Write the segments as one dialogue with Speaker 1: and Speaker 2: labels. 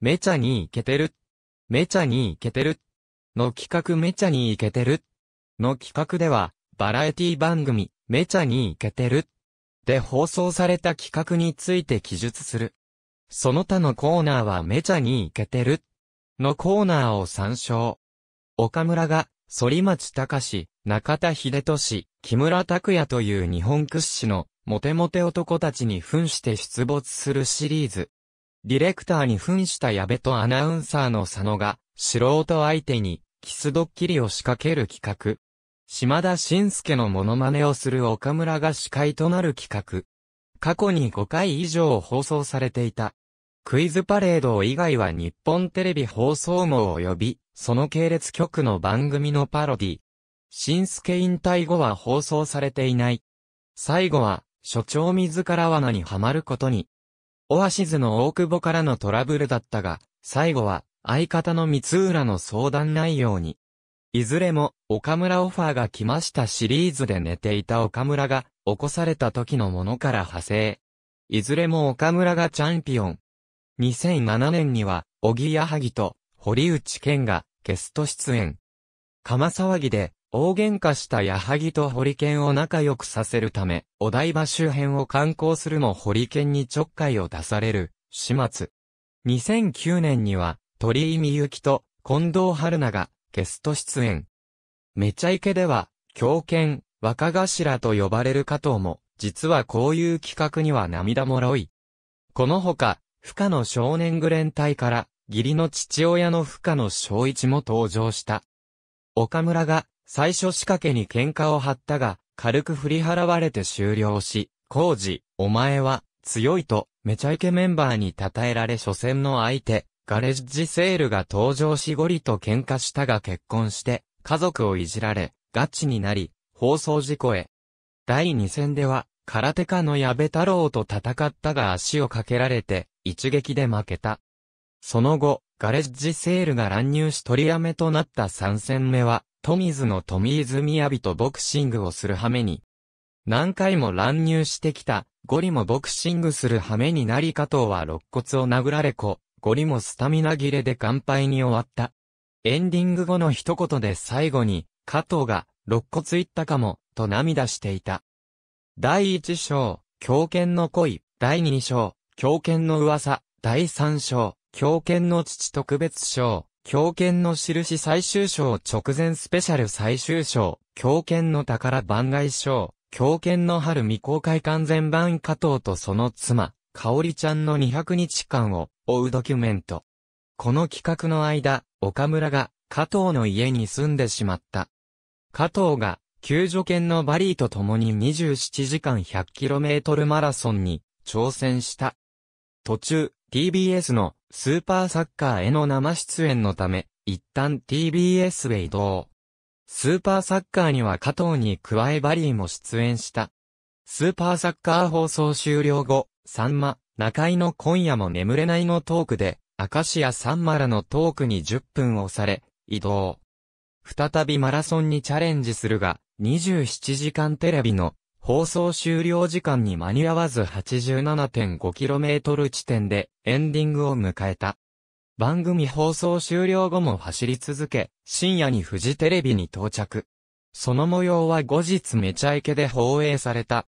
Speaker 1: めちゃにいけてる。めちゃにいけてる。の企画めちゃにいけてる。の企画では、バラエティ番組、めちゃにいけてる。で放送された企画について記述する。その他のコーナーはめちゃにいけてる。のコーナーを参照。岡村が、反町隆中田秀俊、木村拓也という日本屈指の、モテモテ男たちに扮して出没するシリーズ。ディレクターに扮した矢部とアナウンサーの佐野が、素人相手に、キスドッキリを仕掛ける企画。島田紳介のモノマネをする岡村が司会となる企画。過去に5回以上放送されていた。クイズパレード以外は日本テレビ放送網及び、その系列局の番組のパロディ。新助引退後は放送されていない。最後は、所長自ら罠にはまることに。オアシズの大久保からのトラブルだったが、最後は相方の三浦の相談内容に。いずれも岡村オファーが来ましたシリーズで寝ていた岡村が起こされた時のものから派生。いずれも岡村がチャンピオン。2007年には、小木矢作と堀内健がゲスト出演。釜騒ぎで大喧嘩した矢作と堀ンを仲良くさせるため、お台場周辺を観光するも堀ンにちょっかいを出される、始末。2009年には、鳥居みゆきと近藤春菜がゲスト出演。めちゃイケでは、狂犬、若頭と呼ばれる加藤も、実はこういう企画には涙もろい。このほか、不可の少年グレン隊から、義理の父親の不可の正一も登場した。岡村が最初仕掛けに喧嘩を張ったが、軽く振り払われて終了し、工事、お前は、強いと、めちゃイケメンバーに称えられ初戦の相手、ガレッジセールが登場しゴリと喧嘩したが結婚して、家族をいじられ、ガチになり、放送事故へ。第2戦では、空手家の矢部太郎と戦ったが足をかけられて、一撃で負けた。その後、ガレッジセールが乱入し取りやめとなった3戦目は、富津の富泉びとボクシングをする羽目に、何回も乱入してきた、ゴリもボクシングする羽目になり加藤は肋骨を殴られこ、ゴリもスタミナ切れで乾杯に終わった。エンディング後の一言で最後に、加藤が、肋骨いったかも、と涙していた。第1章、狂犬の恋、第2章、狂犬の噂、第3章、狂犬の父特別章、狂犬の印最終章直前スペシャル最終章、狂犬の宝番外章、狂犬の春未公開完全版加藤とその妻、香織ちゃんの200日間を追うドキュメント。この企画の間、岡村が加藤の家に住んでしまった。加藤が救助犬のバリーと共に27時間 100km マラソンに挑戦した。途中、TBS のスーパーサッカーへの生出演のため、一旦 TBS へ移動。スーパーサッカーには加藤に加えバリーも出演した。スーパーサッカー放送終了後、サンマ、中井の今夜も眠れないのトークで、アカシアサンマらのトークに10分押され、移動。再びマラソンにチャレンジするが、27時間テレビの放送終了時間に間に合わず 87.5km 地点でエンディングを迎えた。番組放送終了後も走り続け、深夜にフジテレビに到着。その模様は後日めちゃイケで放映された。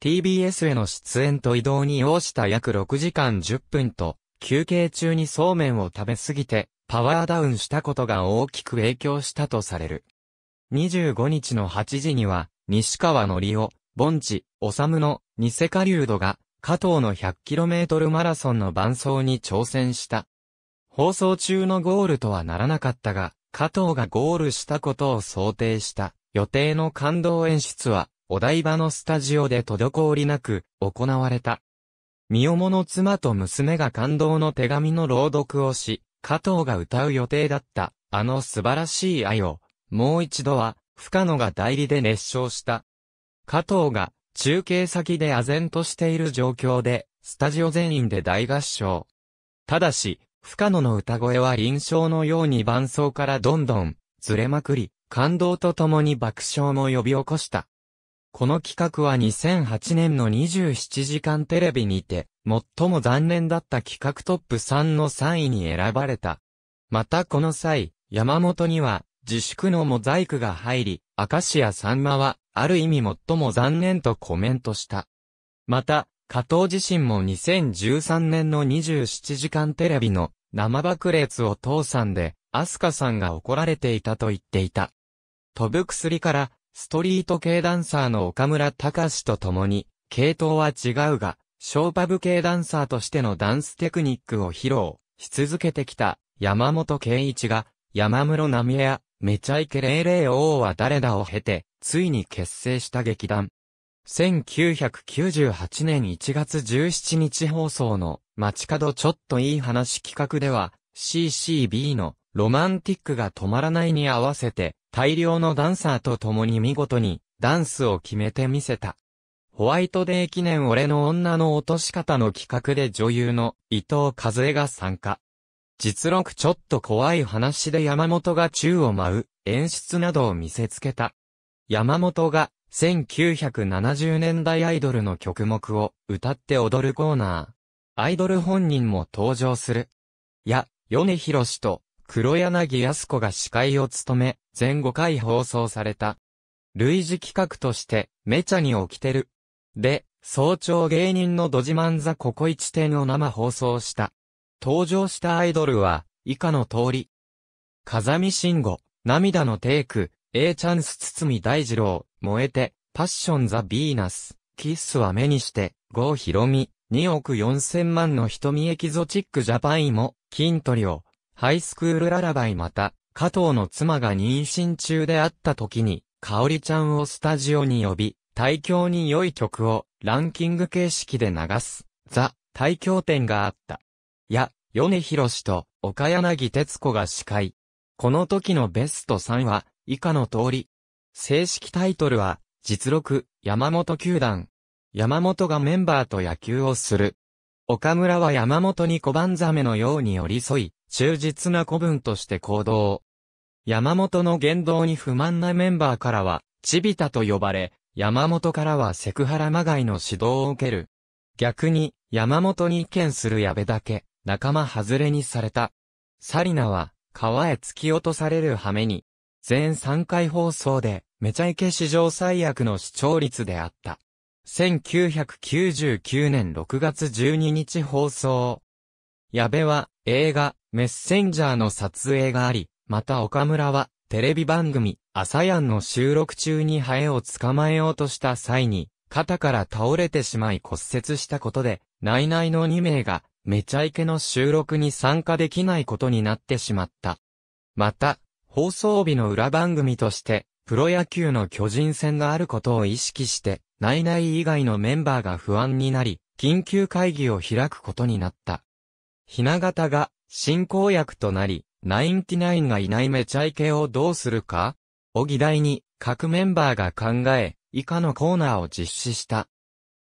Speaker 1: TBS への出演と移動に要した約6時間10分と、休憩中にそうめんを食べすぎて、パワーダウンしたことが大きく影響したとされる。25日の8時には、西川のりお、盆地、むの、ニセカリュードが、加藤の 100km マラソンの伴走に挑戦した。放送中のゴールとはならなかったが、加藤がゴールしたことを想定した予定の感動演出は、お台場のスタジオで滞りなく行われた。身重の妻と娘が感動の手紙の朗読をし、加藤が歌う予定だった、あの素晴らしい愛を、もう一度は、深野が代理で熱唱した。加藤が、中継先で唖然としている状況で、スタジオ全員で大合唱。ただし、深野の歌声は臨床のように伴奏からどんどん、ずれまくり、感動とともに爆笑も呼び起こした。この企画は2008年の27時間テレビにて、最も残念だった企画トップ3の3位に選ばれた。またこの際、山本には、自粛のモザイクが入り、明石家さんまは、ある意味最も残念とコメントした。また、加藤自身も2013年の27時間テレビの生爆裂を父さんで、アスカさんが怒られていたと言っていた。飛ぶ薬から、ストリート系ダンサーの岡村隆史と共に、系統は違うが、ショーパブ系ダンサーとしてのダンステクニックを披露し続けてきた山本圭一が、山室奈美やめちゃイケ0 0王は誰だを経て、ついに結成した劇団。1998年1月17日放送の街角ちょっといい話企画では CCB のロマンティックが止まらないに合わせて大量のダンサーと共に見事にダンスを決めてみせた。ホワイトデー記念俺の女の落とし方の企画で女優の伊藤和恵が参加。実録ちょっと怖い話で山本が宙を舞う演出などを見せつけた。山本が1970年代アイドルの曲目を歌って踊るコーナー。アイドル本人も登場する。や、米広氏と黒柳康子が司会を務め、全5回放送された。類似企画として、めちゃに起きてる。で、早朝芸人のドジマンザココイチ店を生放送した。登場したアイドルは、以下の通り。風見慎吾、涙のテイク、A チャンス堤大二郎、燃えて、パッションザ・ビーナス、キッスは目にして、郷ひろみ、2億4千万の瞳エキゾチックジャパンも、ントリオ、ハイスクールララバイまた、加藤の妻が妊娠中であった時に、香里ちゃんをスタジオに呼び、対響に良い曲をランキング形式で流す、ザ、対響展があった。や、米博と岡柳哲子が司会。この時のベスト3は、以下の通り。正式タイトルは、実録、山本球団。山本がメンバーと野球をする。岡村は山本に小判ザメのように寄り添い、忠実な子分として行動。山本の言動に不満なメンバーからは、ちびたと呼ばれ、山本からはセクハラまがいの指導を受ける。逆に、山本に意見する矢部だけ。仲間外れにされた。サリナは、川へ突き落とされる羽目に、全3回放送で、めちゃイケ史上最悪の視聴率であった。1999年6月12日放送。矢部は映画メッセンジャーの撮影があり、また岡村はテレビ番組アサヤンの収録中にハエを捕まえようとした際に肩から倒れてしまい骨折したことで内々の2名がめちゃイケの収録に参加できないことになってしまった。また、放送日の裏番組として、プロ野球の巨人戦があることを意識して、内々以外のメンバーが不安になり、緊急会議を開くことになった。ひな形が進行役となり、ナインティナインがいないめちゃイケをどうするかを議題に各メンバーが考え、以下のコーナーを実施した。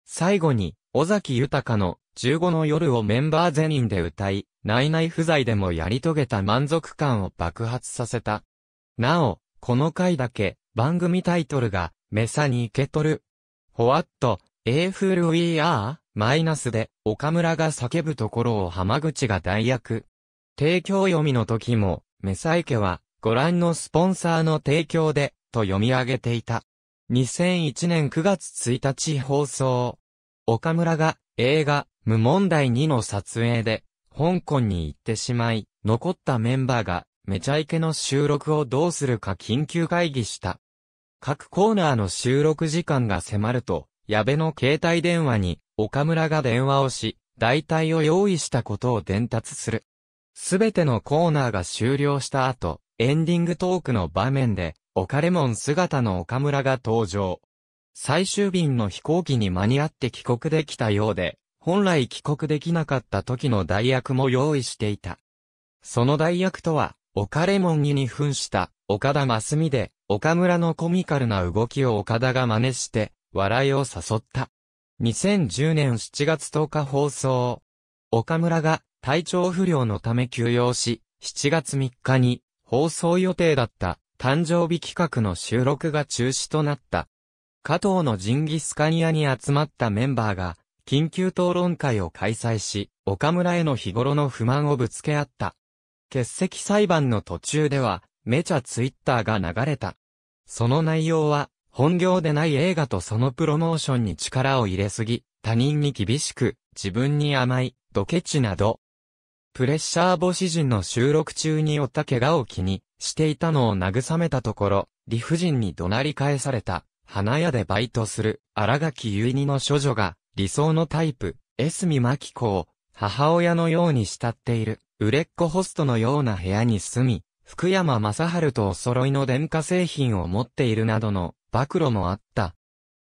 Speaker 1: 最後に、尾崎豊の15の夜をメンバー全員で歌い、内々不在でもやり遂げた満足感を爆発させた。なお、この回だけ、番組タイトルが、メサに受け取る。ホワット、エーフルウィーアーマイナスで、岡村が叫ぶところを浜口が代役。提供読みの時も、メサイケは、ご覧のスポンサーの提供で、と読み上げていた。2001年9月1日放送。岡村が、映画、無問題2の撮影で、香港に行ってしまい、残ったメンバーが、めちゃイケの収録をどうするか緊急会議した。各コーナーの収録時間が迫ると、矢部の携帯電話に、岡村が電話をし、代替を用意したことを伝達する。すべてのコーナーが終了した後、エンディングトークの場面で、岡レモン姿の岡村が登場。最終便の飛行機に間に合って帰国できたようで、本来帰国できなかった時の代役も用意していた。その代役とは、岡レモンにに扮した岡田真澄で、岡村のコミカルな動きを岡田が真似して、笑いを誘った。2010年7月10日放送。岡村が体調不良のため休養し、7月3日に放送予定だった誕生日企画の収録が中止となった。加藤のジンギスカニアに集まったメンバーが緊急討論会を開催し、岡村への日頃の不満をぶつけ合った。欠席裁判の途中では、めちゃツイッターが流れた。その内容は、本業でない映画とそのプロモーションに力を入れすぎ、他人に厳しく、自分に甘い、ドケチなど。プレッシャー母子人の収録中に負った怪我を気にしていたのを慰めたところ、理不尽に怒鳴り返された、花屋でバイトする、荒垣結衣の処女が、理想のタイプ、エスミマキコを、母親のように慕っている、売れっ子ホストのような部屋に住み、福山雅治とお揃いの電化製品を持っているなどの暴露もあった。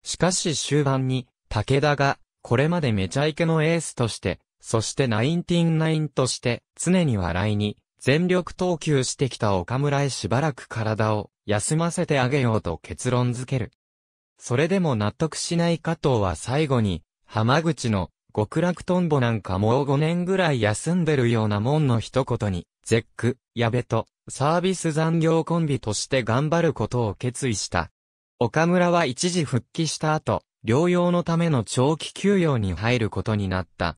Speaker 1: しかし終盤に、武田が、これまでめちゃイケのエースとして、そしてナインティンナインとして、常に笑いに、全力投球してきた岡村へしばらく体を休ませてあげようと結論づける。それでも納得しない加藤は最後に、浜口の極楽とんぼなんかもう5年ぐらい休んでるようなもんの一言に、ゼック、やべと、サービス残業コンビとして頑張ることを決意した。岡村は一時復帰した後、療養のための長期休養に入ることになった。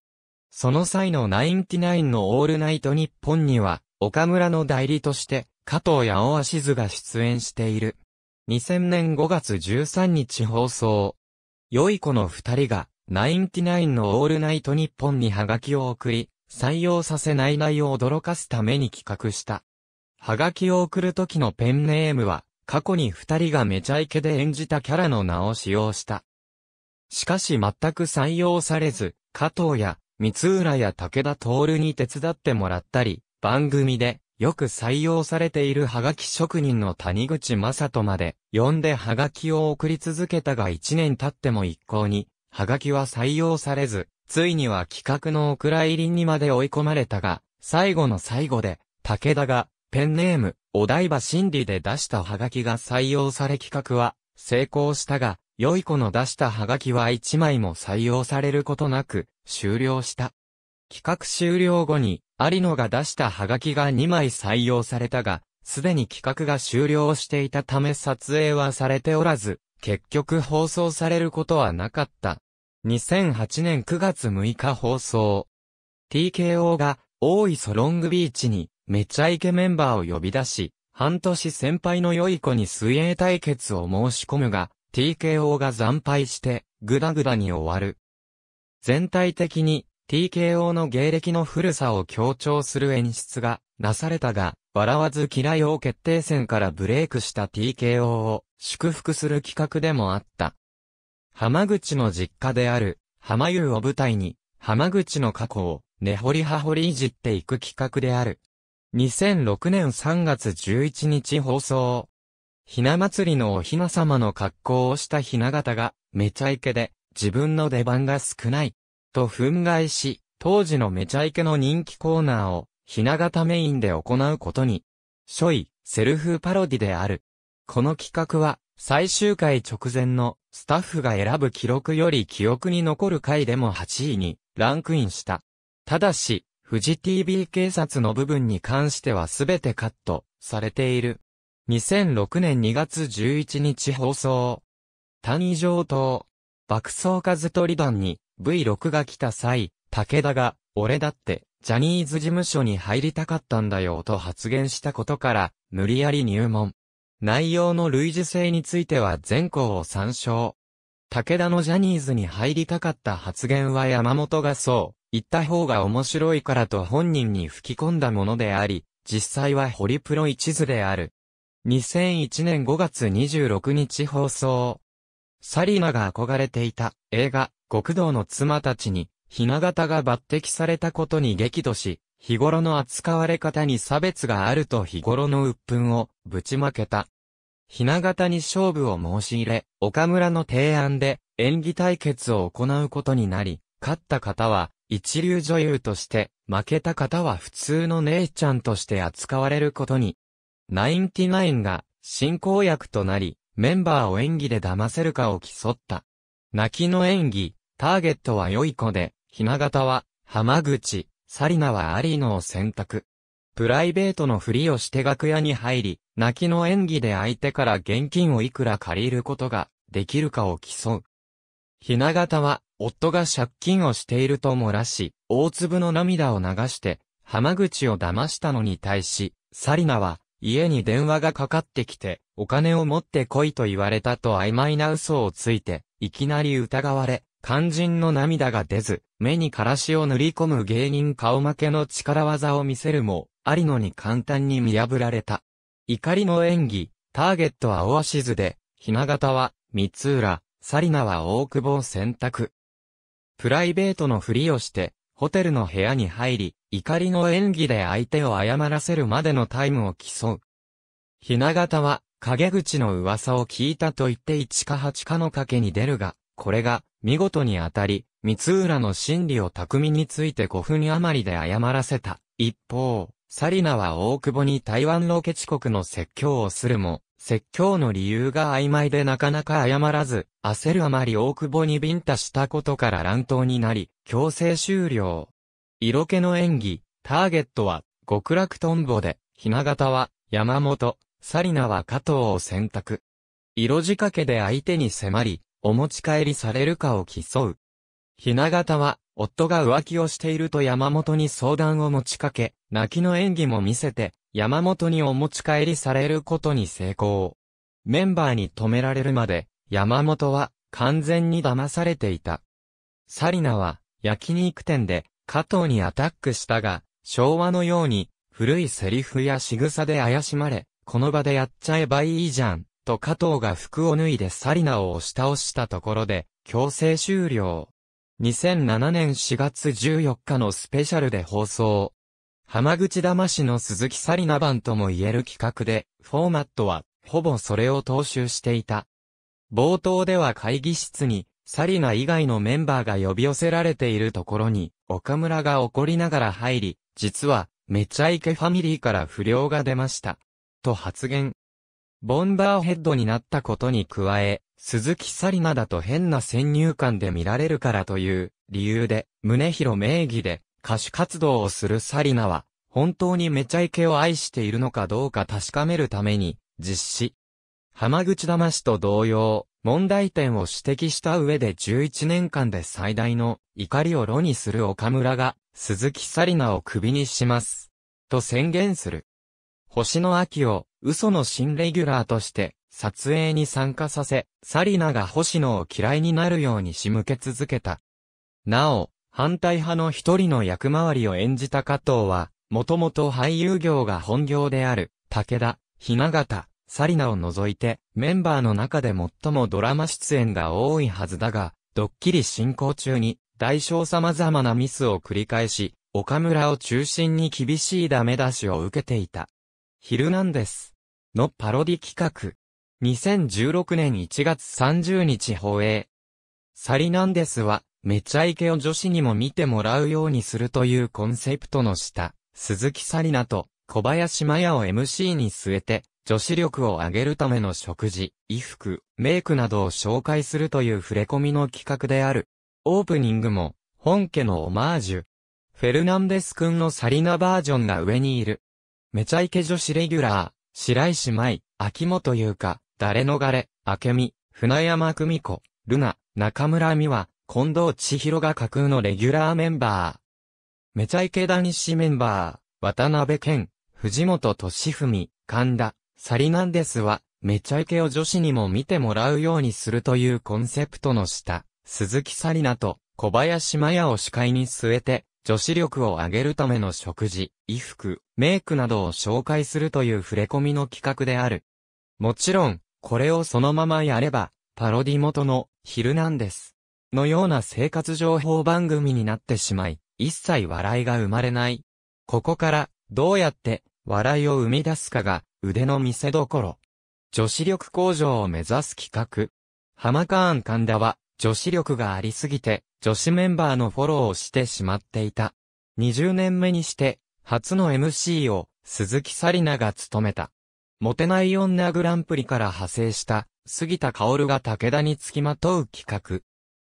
Speaker 1: その際のナインティナインのオールナイト日本には、岡村の代理として、加藤やオアシズが出演している。2000年5月13日放送。良い子の二人が、ナインティナインのオールナイト日本にハガキを送り、採用させない内を驚かすために企画した。ハガキを送る時のペンネームは、過去に二人がめちゃイケで演じたキャラの名を使用した。しかし全く採用されず、加藤や、三浦や武田徹に手伝ってもらったり、番組で、よく採用されているハガキ職人の谷口正人まで、呼んでハガキを送り続けたが一年経っても一向に、はがきは採用されず、ついには企画のお蔵入りにまで追い込まれたが、最後の最後で、武田が、ペンネーム、お台場心理で出したはがきが採用され企画は、成功したが、良い子の出したはがきは1枚も採用されることなく、終了した。企画終了後に、有野が出したはがきが2枚採用されたが、すでに企画が終了していたため撮影はされておらず、結局放送されることはなかった。2008年9月6日放送。TKO が、大磯ロングビーチに、めちゃイケメンバーを呼び出し、半年先輩の良い子に水泳対決を申し込むが、TKO が惨敗して、ぐだぐだに終わる。全体的に、TKO の芸歴の古さを強調する演出がなされたが、笑わず嫌いを決定戦からブレイクした TKO を祝福する企画でもあった。浜口の実家である浜湯を舞台に浜口の過去を根掘り葉掘りいじっていく企画である。2006年3月11日放送。ひな祭りのおひな様の格好をしたひな形が、めちゃイケで、自分の出番が少ない、と憤慨し、当時のめちゃイケの人気コーナーを、ひな形メインで行うことに、ショセルフパロディである。この企画は、最終回直前のスタッフが選ぶ記録より記憶に残る回でも8位にランクインした。ただし、富士 TV 警察の部分に関しては全てカットされている。2006年2月11日放送。単位上等。爆走数取り団に V6 が来た際、武田が俺だって、ジャニーズ事務所に入りたかったんだよと発言したことから、無理やり入門。内容の類似性については全校を参照。武田のジャニーズに入りたかった発言は山本がそう、言った方が面白いからと本人に吹き込んだものであり、実際はホリプロ一途である。2001年5月26日放送。サリーナが憧れていた映画、極道の妻たちにひな型が抜擢されたことに激怒し、日頃の扱われ方に差別があると日頃の鬱憤をぶちまけた。ひな型に勝負を申し入れ、岡村の提案で演技対決を行うことになり、勝った方は一流女優として、負けた方は普通の姉ちゃんとして扱われることに。ナインティナインが進行役となり、メンバーを演技で騙せるかを競った。泣きの演技、ターゲットは良い子で、雛形は、浜口、サリナは有野を選択。プライベートのふりをして楽屋に入り、泣きの演技で相手から現金をいくら借りることができるかを競う。雛形は、夫が借金をしていると漏らし、大粒の涙を流して、浜口を騙したのに対し、サリナは、家に電話がかかってきて、お金を持って来いと言われたと曖昧な嘘をついて、いきなり疑われ、肝心の涙が出ず、目にからしを塗り込む芸人顔負けの力技を見せるも、ありのに簡単に見破られた。怒りの演技、ターゲットはオアシズで、ひな形は、三浦、サリナは大久保を選択。プライベートのふりをして、ホテルの部屋に入り、怒りの演技で相手を謝らせるまでのタイムを競う。ひな形は、陰口の噂を聞いたと言って一か八かの賭けに出るが、これが、見事に当たり、三浦の心理を巧みについて5分余りで謝らせた。一方、サリナは大久保に台湾ロケ地国の説教をするも、説教の理由が曖昧でなかなか謝らず、焦るあまり大久保にビンタしたことから乱闘になり、強制終了。色気の演技、ターゲットは、極楽とんぼで、ひな形は、山本、サリナは加藤を選択。色仕掛けで相手に迫り、お持ち帰りされるかを競う。ひな形は、夫が浮気をしていると山本に相談を持ちかけ、泣きの演技も見せて、山本にお持ち帰りされることに成功。メンバーに止められるまで、山本は、完全に騙されていた。サリナは、焼肉店で、加藤にアタックしたが、昭和のように、古いセリフや仕草で怪しまれ、この場でやっちゃえばいいじゃん、と加藤が服を脱いでサリナを押し倒したところで、強制終了。2007年4月14日のスペシャルで放送。浜口魂の鈴木サリナ版とも言える企画で、フォーマットは、ほぼそれを踏襲していた。冒頭では会議室に、サリナ以外のメンバーが呼び寄せられているところに、岡村が怒りながら入り、実は、めちゃイケファミリーから不良が出ました。と発言。ボンバーヘッドになったことに加え、鈴木紗理奈だと変な先入観で見られるからという理由で、胸広名義で歌手活動をする紗理奈は、本当にめちゃイケを愛しているのかどうか確かめるために、実施。浜口騙しと同様、問題点を指摘した上で11年間で最大の怒りを炉にする岡村が、鈴木紗理奈を首にします。と宣言する。星の秋を嘘の新レギュラーとして、撮影に参加させ、サリナが星野を嫌いになるように仕向け続けた。なお、反対派の一人の役回りを演じた加藤は、もともと俳優業が本業である、武田、雛形、サリナを除いて、メンバーの中で最もドラマ出演が多いはずだが、ドッキリ進行中に、大小様々なミスを繰り返し、岡村を中心に厳しいダメ出しを受けていた。ヒルナンデスのパロディ企画。2016年1月30日放映。サリナンデスは、めちゃイケを女子にも見てもらうようにするというコンセプトの下、鈴木サリナと小林麻也を MC に据えて、女子力を上げるための食事、衣服、メイクなどを紹介するという触れ込みの企画である。オープニングも、本家のオマージュ。フェルナンデス君のサリナバージョンが上にいる。めちゃイケ女子レギュラー、白石舞、秋元優香、誰逃れ、明美、船山久美子、ルナ、中村美和、近藤千尋が架空のレギュラーメンバー。めちゃイケ男子メンバー、渡辺健、藤本敏文、神田、サリナンデスは、めちゃイケを女子にも見てもらうようにするというコンセプトの下、鈴木サリナと小林麻也を司会に据えて、女子力を上げるための食事、衣服、メイクなどを紹介するという触れ込みの企画である。もちろん、これをそのままやれば、パロディ元の、ヒルナンデス。のような生活情報番組になってしまい、一切笑いが生まれない。ここから、どうやって、笑いを生み出すかが、腕の見せどころ。女子力向上を目指す企画。ハマカーン神田は、女子力がありすぎて、女子メンバーのフォローをしてしまっていた。20年目にして、初の MC を鈴木紗理奈が務めた。モテない女グランプリから派生した、杉田薫が武田につきまとう企画。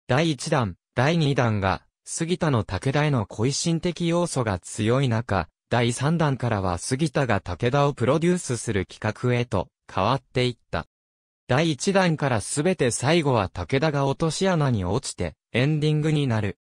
Speaker 1: 第1弾、第2弾が、杉田の武田への恋心的要素が強い中、第3弾からは杉田が武田をプロデュースする企画へと変わっていった。第1弾からすべて最後は武田が落とし穴に落ちて、エンディングになる。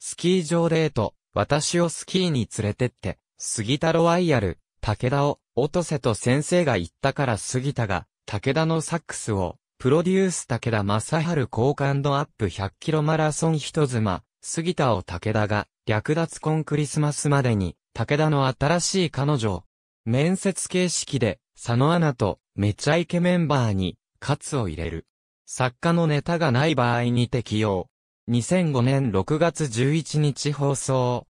Speaker 1: スキー場デート、私をスキーに連れてって、杉太郎アイアル、武田を、落とせと先生が言ったから杉田が、武田のサックスを、プロデュース武田正春好感度アップ100キロマラソン人妻、杉田を武田が、略奪コンクリスマスまでに、武田の新しい彼女を、面接形式で、佐野アナと、めちゃイケメンバーに、カツを入れる。作家のネタがない場合に適用。2005年6月11日放送。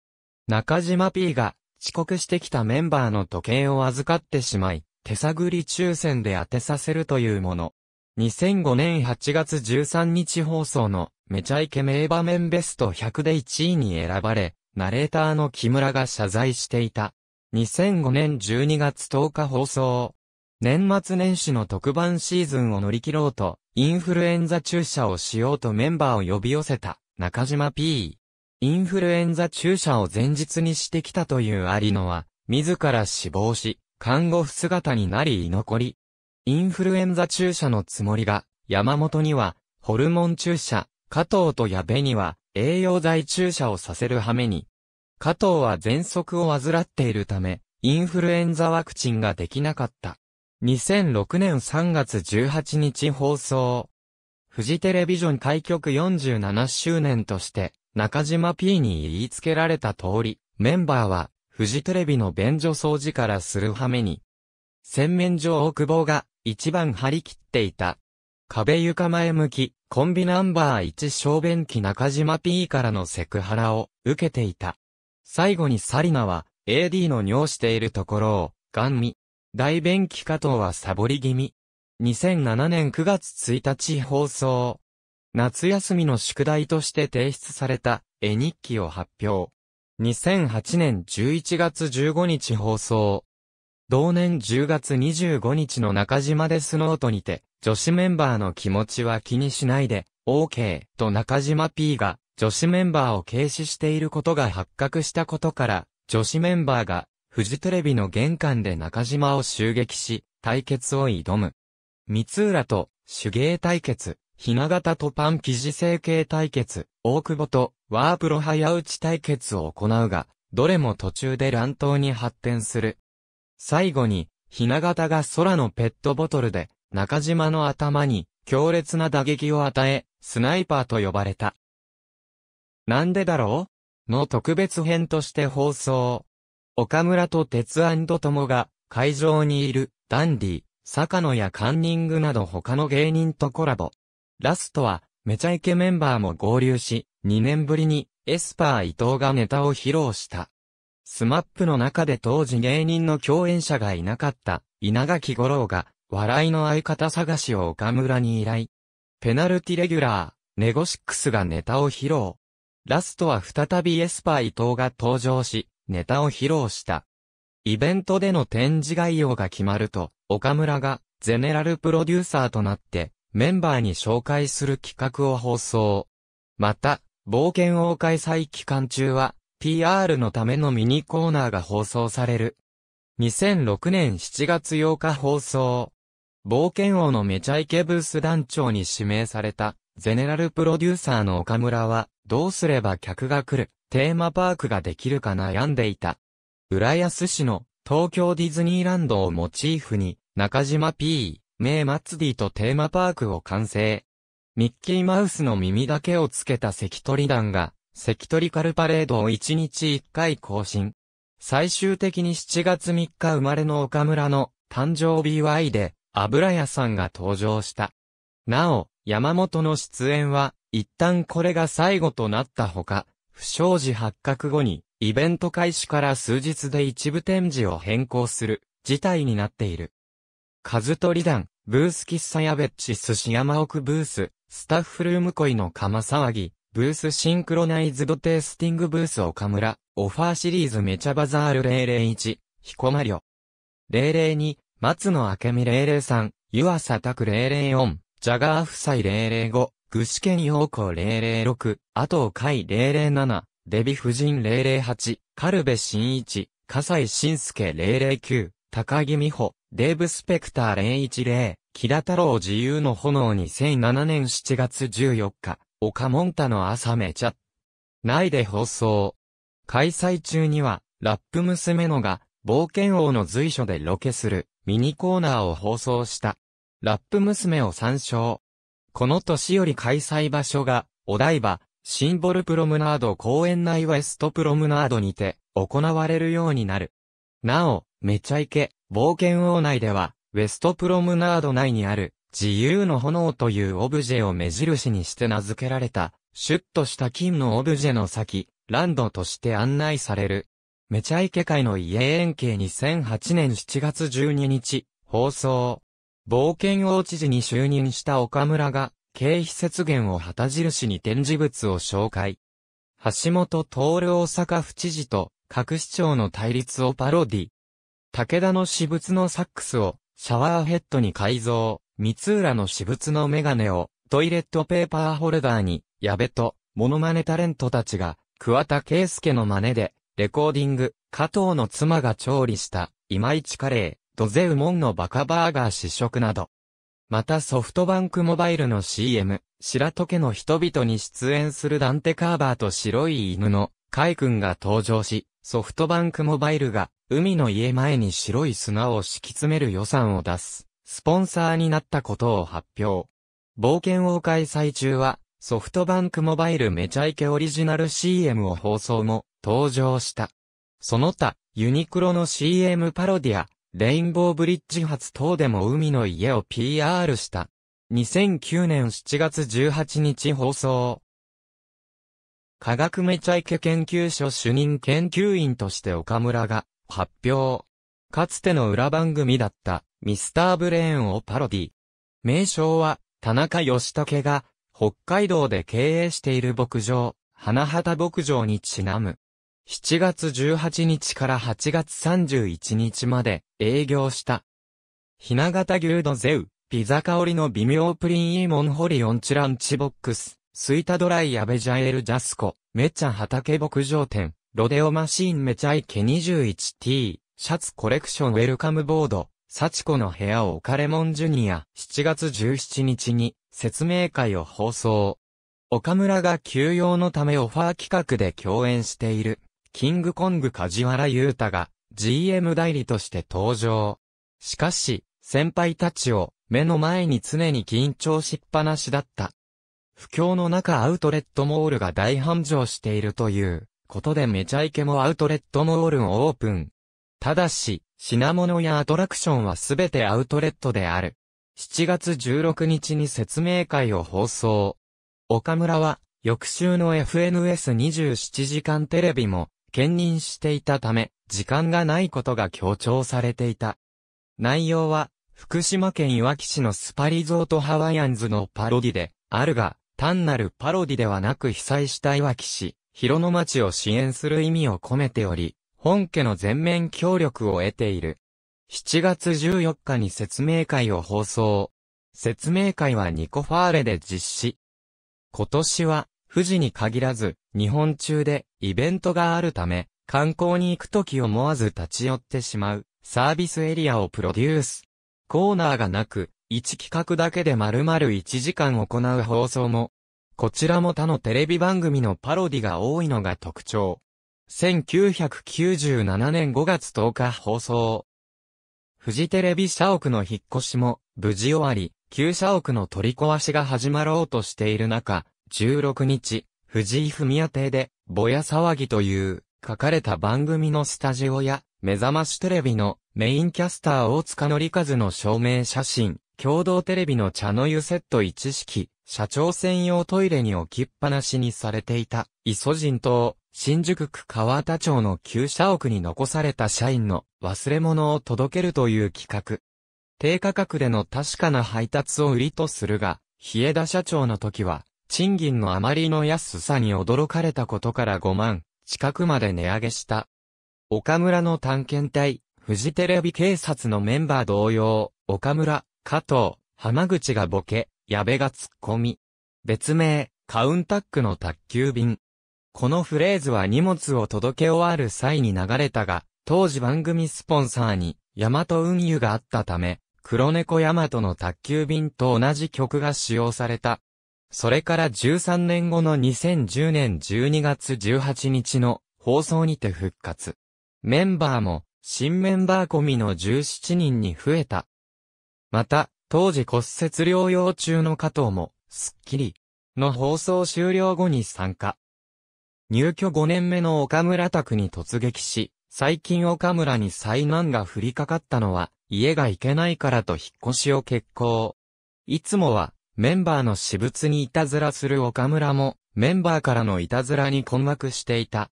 Speaker 1: 中島 P が遅刻してきたメンバーの時計を預かってしまい、手探り抽選で当てさせるというもの。2005年8月13日放送のめちゃイケ名場面ベスト100で1位に選ばれ、ナレーターの木村が謝罪していた。2005年12月10日放送。年末年始の特番シーズンを乗り切ろうと、インフルエンザ注射をしようとメンバーを呼び寄せた、中島 P。インフルエンザ注射を前日にしてきたという有野は、自ら死亡し、看護婦姿になり居残り。インフルエンザ注射のつもりが、山本には、ホルモン注射、加藤と矢部には、栄養剤注射をさせる羽目に。加藤は喘息を患っているため、インフルエンザワクチンができなかった。2006年3月18日放送。フジテレビジョン開局47周年として、中島 P に言い付けられた通り、メンバーは、フジテレビの便所掃除からする羽目に、洗面所大久保が一番張り切っていた。壁床前向き、コンビナンバー1小便器中島 P からのセクハラを受けていた。最後にサリナは AD の尿しているところを、ガン見。大便器加藤はサボり気味。2007年9月1日放送。夏休みの宿題として提出された絵日記を発表。2008年11月15日放送。同年10月25日の中島デスノートにて、女子メンバーの気持ちは気にしないで、OK と中島 P が女子メンバーを軽視していることが発覚したことから、女子メンバーがフジテレビの玄関で中島を襲撃し、対決を挑む。三浦と手芸対決、ひな型とパン生地成形対決、大久保とワープロ早打ち対決を行うが、どれも途中で乱闘に発展する。最後に、ひな型が空のペットボトルで、中島の頭に強烈な打撃を与え、スナイパーと呼ばれた。なんでだろうの特別編として放送。岡村と鉄腕と友が会場にいるダンディ、坂野やカンニングなど他の芸人とコラボ。ラストはめちゃイケメンバーも合流し、2年ぶりにエスパー伊藤がネタを披露した。スマップの中で当時芸人の共演者がいなかった稲垣五郎が笑いの相方探しを岡村に依頼。ペナルティレギュラー、ネゴシックスがネタを披露。ラストは再びエスパー伊藤が登場し、ネタを披露した。イベントでの展示概要が決まると、岡村がゼネラルプロデューサーとなって、メンバーに紹介する企画を放送。また、冒険王開催期間中は、PR のためのミニコーナーが放送される。2006年7月8日放送。冒険王のめちゃイケブース団長に指名された、ゼネラルプロデューサーの岡村は、どうすれば客が来るテーマパークができるか悩んでいた。浦安市の東京ディズニーランドをモチーフに、中島 P、名マツディとテーマパークを完成。ミッキーマウスの耳だけをつけた関取団が、関取カルパレードを1日1回更新。最終的に7月3日生まれの岡村の誕生日 y で、油屋さんが登場した。なお、山本の出演は、一旦これが最後となったほか、不祥事発覚後に、イベント開始から数日で一部展示を変更する、事態になっている。リダ団、ブース喫茶やべっち寿司山奥ブース、スタッフルーム恋の釜騒ぎ、ブースシンクロナイズドテイスティングブース岡村、オファーシリーズめちゃバザール001、彦摩呂。002、松野明美003、湯浅拓004、ジャガー夫妻005、具志堅陽子006、阿藤海007、デビ夫人008、カルベ新一、笠井慎介009、高木美穂、デーブ・スペクター010、木田太郎自由の炎2007年7月14日、岡門太の朝めちゃ。内で放送。開催中には、ラップ娘のが、冒険王の随所でロケする、ミニコーナーを放送した。ラップ娘を参照。この年より開催場所が、お台場、シンボルプロムナード公園内ウエストプロムナードにて、行われるようになる。なお、めちゃイケ、冒険王内では、ウエストプロムナード内にある、自由の炎というオブジェを目印にして名付けられた、シュッとした金のオブジェの先、ランドとして案内される。めちゃイケ界の家園系2008年7月12日、放送。冒険王知事に就任した岡村が、経費節減を旗印に展示物を紹介。橋本徹大阪府知事と各市長の対立をパロディ。武田の私物のサックスをシャワーヘッドに改造。三浦の私物のメガネをトイレットペーパーホルダーに、矢部とモノマネタレントたちが桑田圭介の真似でレコーディング、加藤の妻が調理したいまいちカレー。ドゼウモンのバカバーガー試食など。またソフトバンクモバイルの CM、白戸家の人々に出演するダンテカーバーと白い犬のカイ君が登場し、ソフトバンクモバイルが海の家前に白い砂を敷き詰める予算を出す、スポンサーになったことを発表。冒険王開催中は、ソフトバンクモバイルめちゃイケオリジナル CM を放送も登場した。その他、ユニクロの CM パロディア、レインボーブリッジ発等でも海の家を PR した。2009年7月18日放送。科学めちゃイケ研究所主任研究員として岡村が発表。かつての裏番組だったミスターブレーンをパロディ。名称は田中義武が北海道で経営している牧場、花畑牧場にちなむ。7月18日から8月31日まで営業した。ひな形牛のゼウ、ピザ香りの微妙プリンイーモンホリオンチランチボックス、スイタドライアベジャエルジャスコ、めちゃ畑牧場店、ロデオマシーンめちゃイケ 21T、シャツコレクションウェルカムボード、サチコの部屋をオカレモンジュニア、7月17日に説明会を放送。岡村が休養のためオファー企画で共演している。キングコング梶原優太が GM 代理として登場。しかし、先輩たちを目の前に常に緊張しっぱなしだった。不況の中アウトレットモールが大繁盛しているということでめちゃイケもアウトレットモールをオープン。ただし、品物やアトラクションはすべてアウトレットである。7月16日に説明会を放送。岡村は、翌週の FNS27 時間テレビも、兼任していたため、時間がないことが強調されていた。内容は、福島県いわき市のスパリゾートハワイアンズのパロディで、あるが、単なるパロディではなく被災したいわき市、広野町を支援する意味を込めており、本家の全面協力を得ている。7月14日に説明会を放送。説明会はニコファーレで実施。今年は、富士に限らず、日本中でイベントがあるため、観光に行くとき思わず立ち寄ってしまう、サービスエリアをプロデュース。コーナーがなく、1企画だけで丸々1時間行う放送も、こちらも他のテレビ番組のパロディが多いのが特徴。1997年5月10日放送。富士テレビ社屋の引っ越しも無事終わり、旧社屋の取り壊しが始まろうとしている中、16日、藤井文也邸で、ぼや騒ぎという、書かれた番組のスタジオや、目覚ましテレビのメインキャスター大塚のりかずの証明写真、共同テレビの茶の湯セット一式、社長専用トイレに置きっぱなしにされていた、イソジン島、新宿区川田町の旧社屋に残された社員の忘れ物を届けるという企画。低価格での確かな配達を売りとするが、日枝社長の時は、賃金のあまりの安さに驚かれたことから5万近くまで値上げした。岡村の探検隊、フジテレビ警察のメンバー同様、岡村、加藤、浜口がボケ、矢部が突っ込み。別名、カウンタックの宅急便。このフレーズは荷物を届け終わる際に流れたが、当時番組スポンサーに、ヤマト運輸があったため、黒猫ヤマトの宅急便と同じ曲が使用された。それから13年後の2010年12月18日の放送にて復活。メンバーも、新メンバー込みの17人に増えた。また、当時骨折療養中の加藤も、スッキリの放送終了後に参加。入居5年目の岡村宅に突撃し、最近岡村に災難が降りかかったのは、家が行けないからと引っ越しを決行。いつもは、メンバーの私物にいたずらする岡村も、メンバーからのいたずらに困惑していた。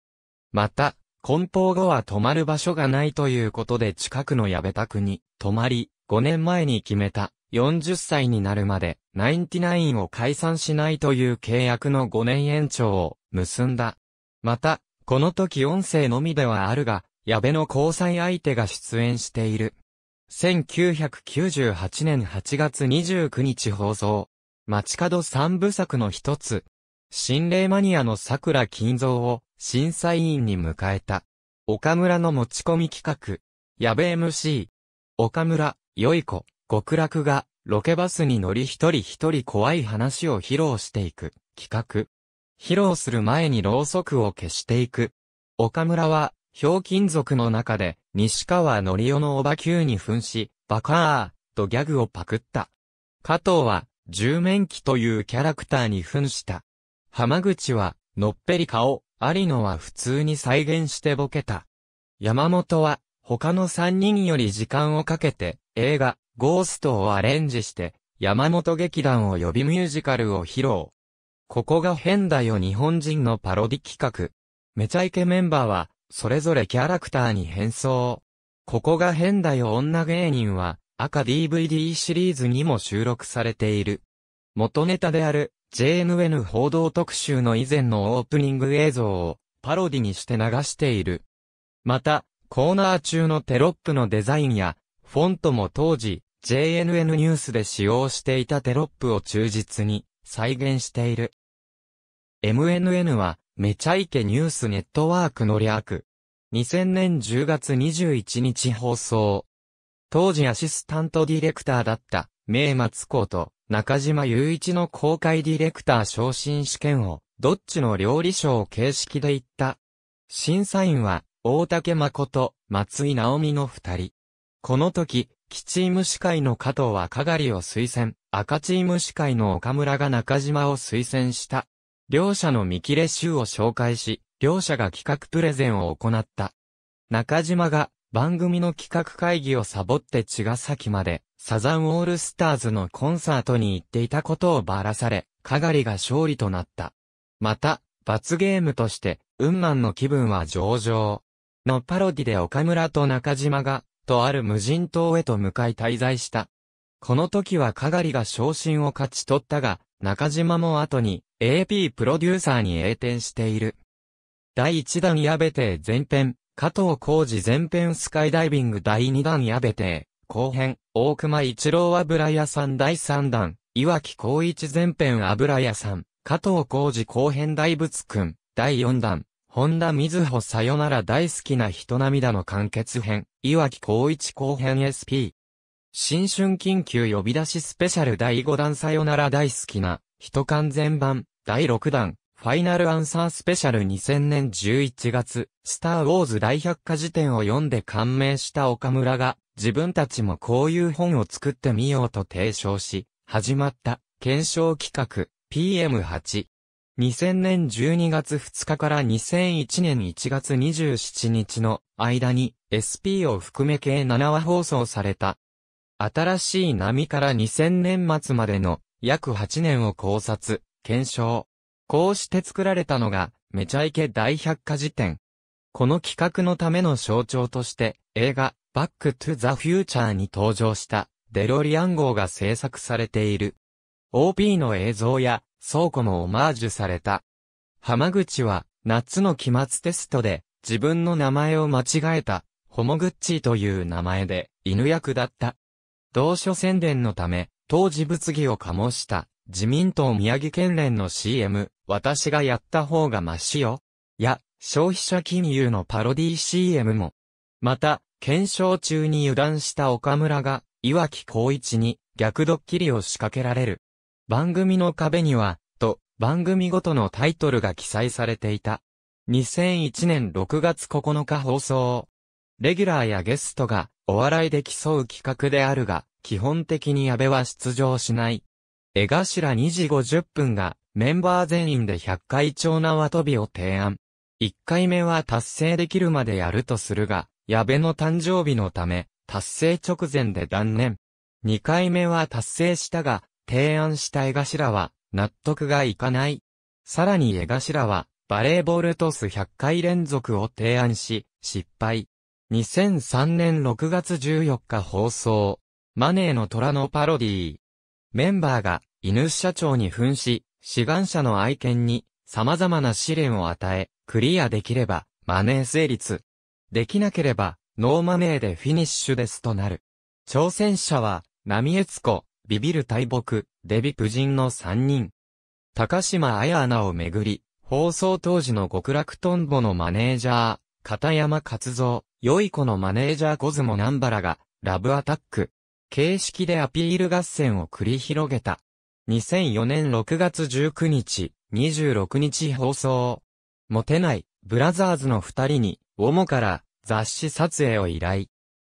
Speaker 1: また、梱包後は泊まる場所がないということで近くの矢部宅に泊まり、5年前に決めた40歳になるまでナインティナインを解散しないという契約の5年延長を結んだ。また、この時音声のみではあるが、矢部の交際相手が出演している。1998年8月29日放送、街角三部作の一つ、心霊マニアの桜金蔵を審査委員に迎えた。岡村の持ち込み企画、べえ、MC。岡村、良い子、極楽が、ロケバスに乗り一人一人怖い話を披露していく、企画。披露する前にろうそくを消していく。岡村は、ひょうきん族の中で、西川のりおのおばきゅうに扮し、バカー、とギャグをパクった。加藤は、十面記というキャラクターに扮した。浜口は、のっぺり顔、有野は普通に再現してボケた。山本は、他の3人より時間をかけて、映画、ゴーストをアレンジして、山本劇団を呼びミュージカルを披露。ここが変だよ日本人のパロディ企画。めちゃイケメンバーは、それぞれキャラクターに変装。ここが変だよ女芸人は、赤 DVD シリーズにも収録されている。元ネタである JNN 報道特集の以前のオープニング映像をパロディにして流している。また、コーナー中のテロップのデザインや、フォントも当時、JNN ニュースで使用していたテロップを忠実に再現している。MNN は、めちゃイケニュースネットワークの略。2000年10月21日放送。当時アシスタントディレクターだった、名松子と中島雄一の公開ディレクター昇進試験を、どっちの料理賞形式で行った。審査員は、大竹誠、松井直美の二人。この時、キチーム司会の加藤はかがりを推薦、赤チーム司会の岡村が中島を推薦した。両者の見切れ集を紹介し、両者が企画プレゼンを行った。中島が番組の企画会議をサボって茅ヶ崎まで、サザンオールスターズのコンサートに行っていたことをばらされ、かがりが勝利となった。また、罰ゲームとして、運マンの気分は上々。のパロディで岡村と中島が、とある無人島へと向かい滞在した。この時はかがりが昇進を勝ち取ったが、中島も後に AP プロデューサーに栄転している。第1弾やべて前編、加藤浩二前編スカイダイビング第2弾矢部邸、後編、大熊一郎油屋さん第3弾、岩木浩一前編油屋さん、加藤浩二後編大仏くん、第4弾、本田瑞穂さよなら大好きな人涙の完結編、岩木浩一後編 SP。新春緊急呼び出しスペシャル第5弾さよなら大好きな、人完全版、第6弾、ファイナルアンサースペシャル2000年11月、スター・ウォーズ大百科事典を読んで感銘した岡村が、自分たちもこういう本を作ってみようと提唱し、始まった、検証企画、PM8。2000年12月2日から2001年1月27日の間に SP を含め計7話放送された。新しい波から2000年末までの約8年を考察、検証、こうして作られたのが、めちゃイケ大百科事典。この企画のための象徴として、映画、バックトゥザフューチャーに登場した、デロリアン号が制作されている。OP の映像や、倉庫もオマージュされた。浜口は、夏の期末テストで、自分の名前を間違えた、ホモグッチーという名前で、犬役だった。同書宣伝のため、当時物議を醸した、自民党宮城県連の CM、私がやった方がマシよ。や、消費者金融のパロディ CM も。また、検証中に油断した岡村が、岩木光一に逆ドッキリを仕掛けられる。番組の壁には、と、番組ごとのタイトルが記載されていた。2001年6月9日放送。レギュラーやゲストがお笑いで競う企画であるが、基本的に矢部は出場しない。江頭2時50分がメンバー全員で100回超縄跳びを提案。1回目は達成できるまでやるとするが、矢部の誕生日のため、達成直前で断念。2回目は達成したが、提案した江頭は、納得がいかない。さらに江頭は、バレーボールトス100回連続を提案し、失敗。2003年6月14日放送。マネーの虎のパロディー。メンバーが、犬社長に扮し、志願者の愛犬に様々な試練を与え、クリアできればマネー成立。できなければノーマネーでフィニッシュですとなる。挑戦者は、ナミエツコ、ビビル大木、デビプジンの3人。高島彩アナをめぐり、放送当時の極楽トンボのマネージャー、片山勝造、良い子のマネージャー小相撲南原が、ラブアタック。形式でアピール合戦を繰り広げた。2004年6月19日、26日放送。モテない、ブラザーズの二人に、オモから雑誌撮影を依頼。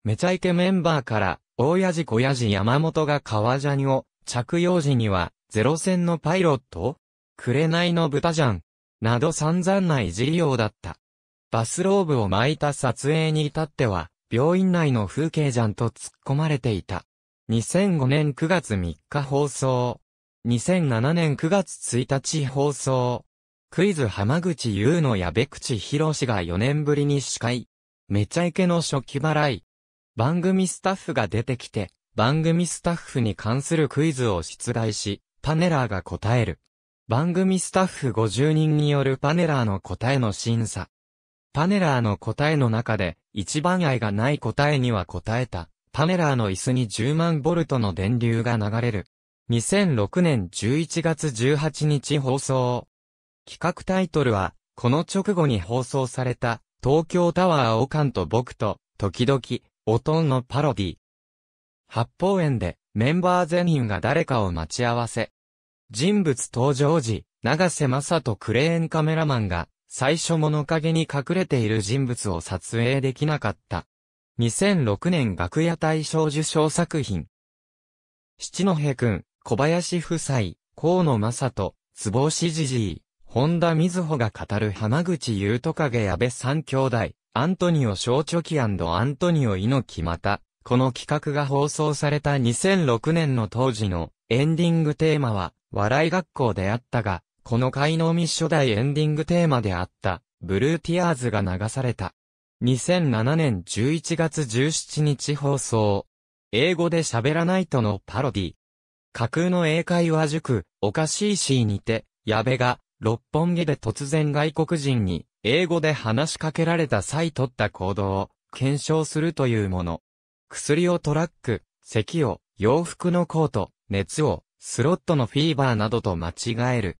Speaker 1: めちゃイケメンバーから、大やじ小やじ山本が革ジャニを、着用時には、ゼロ戦のパイロット紅の豚じゃん。など散々ないじりようだった。バスローブを巻いた撮影に至っては、病院内の風景じゃんと突っ込まれていた。2005年9月3日放送。2007年9月1日放送。クイズ浜口優の矢部口博士が4年ぶりに司会。めちゃイケの初期払い。番組スタッフが出てきて、番組スタッフに関するクイズを出題し、パネラーが答える。番組スタッフ50人によるパネラーの答えの審査。パネラーの答えの中で、一番愛がない答えには答えた、パネラーの椅子に10万ボルトの電流が流れる。2006年11月18日放送。企画タイトルは、この直後に放送された、東京タワーオカンと僕と、時々、おとんのパロディ。八方園で、メンバー全員が誰かを待ち合わせ。人物登場時、長瀬正とクレーンカメラマンが、最初物陰に隠れている人物を撮影できなかった。2006年楽屋大賞受賞作品。七戸くん、小林夫妻、河野正人、坪志じじい、本田瑞穂が語る浜口優斗影安倍三兄弟、アントニオ小チョキアントニオ猪木また、この企画が放送された2006年の当時のエンディングテーマは、笑い学校であったが、この回のみ初代エンディングテーマであった、ブルーティアーズが流された。2007年11月17日放送。英語で喋らないとのパロディ、架空の英会話塾、おかしいしにて、矢部が、六本木で突然外国人に、英語で話しかけられた際取った行動を、検証するというもの。薬をトラック、咳を、洋服のコート、熱を、スロットのフィーバーなどと間違える。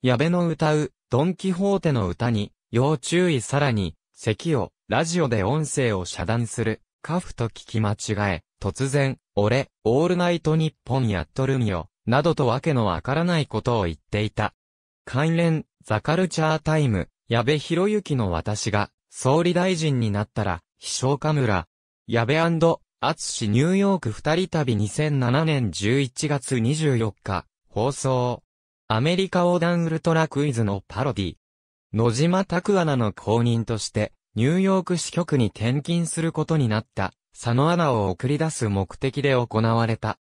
Speaker 1: 矢部の歌う、ドンキホーテの歌に、要注意さらに、咳を、ラジオで音声を遮断する、カフと聞き間違え、突然、俺、オールナイト日本やっとるみよ、などとわけのわからないことを言っていた。関連、ザカルチャータイム、矢部博之の私が、総理大臣になったら、秘書家村、矢部厚ニューヨーク二人旅2007年11月24日、放送。アメリカ横断ウルトラクイズのパロディ。野島拓アナの公認として、ニューヨーク支局に転勤することになった、佐野アナを送り出す目的で行われた。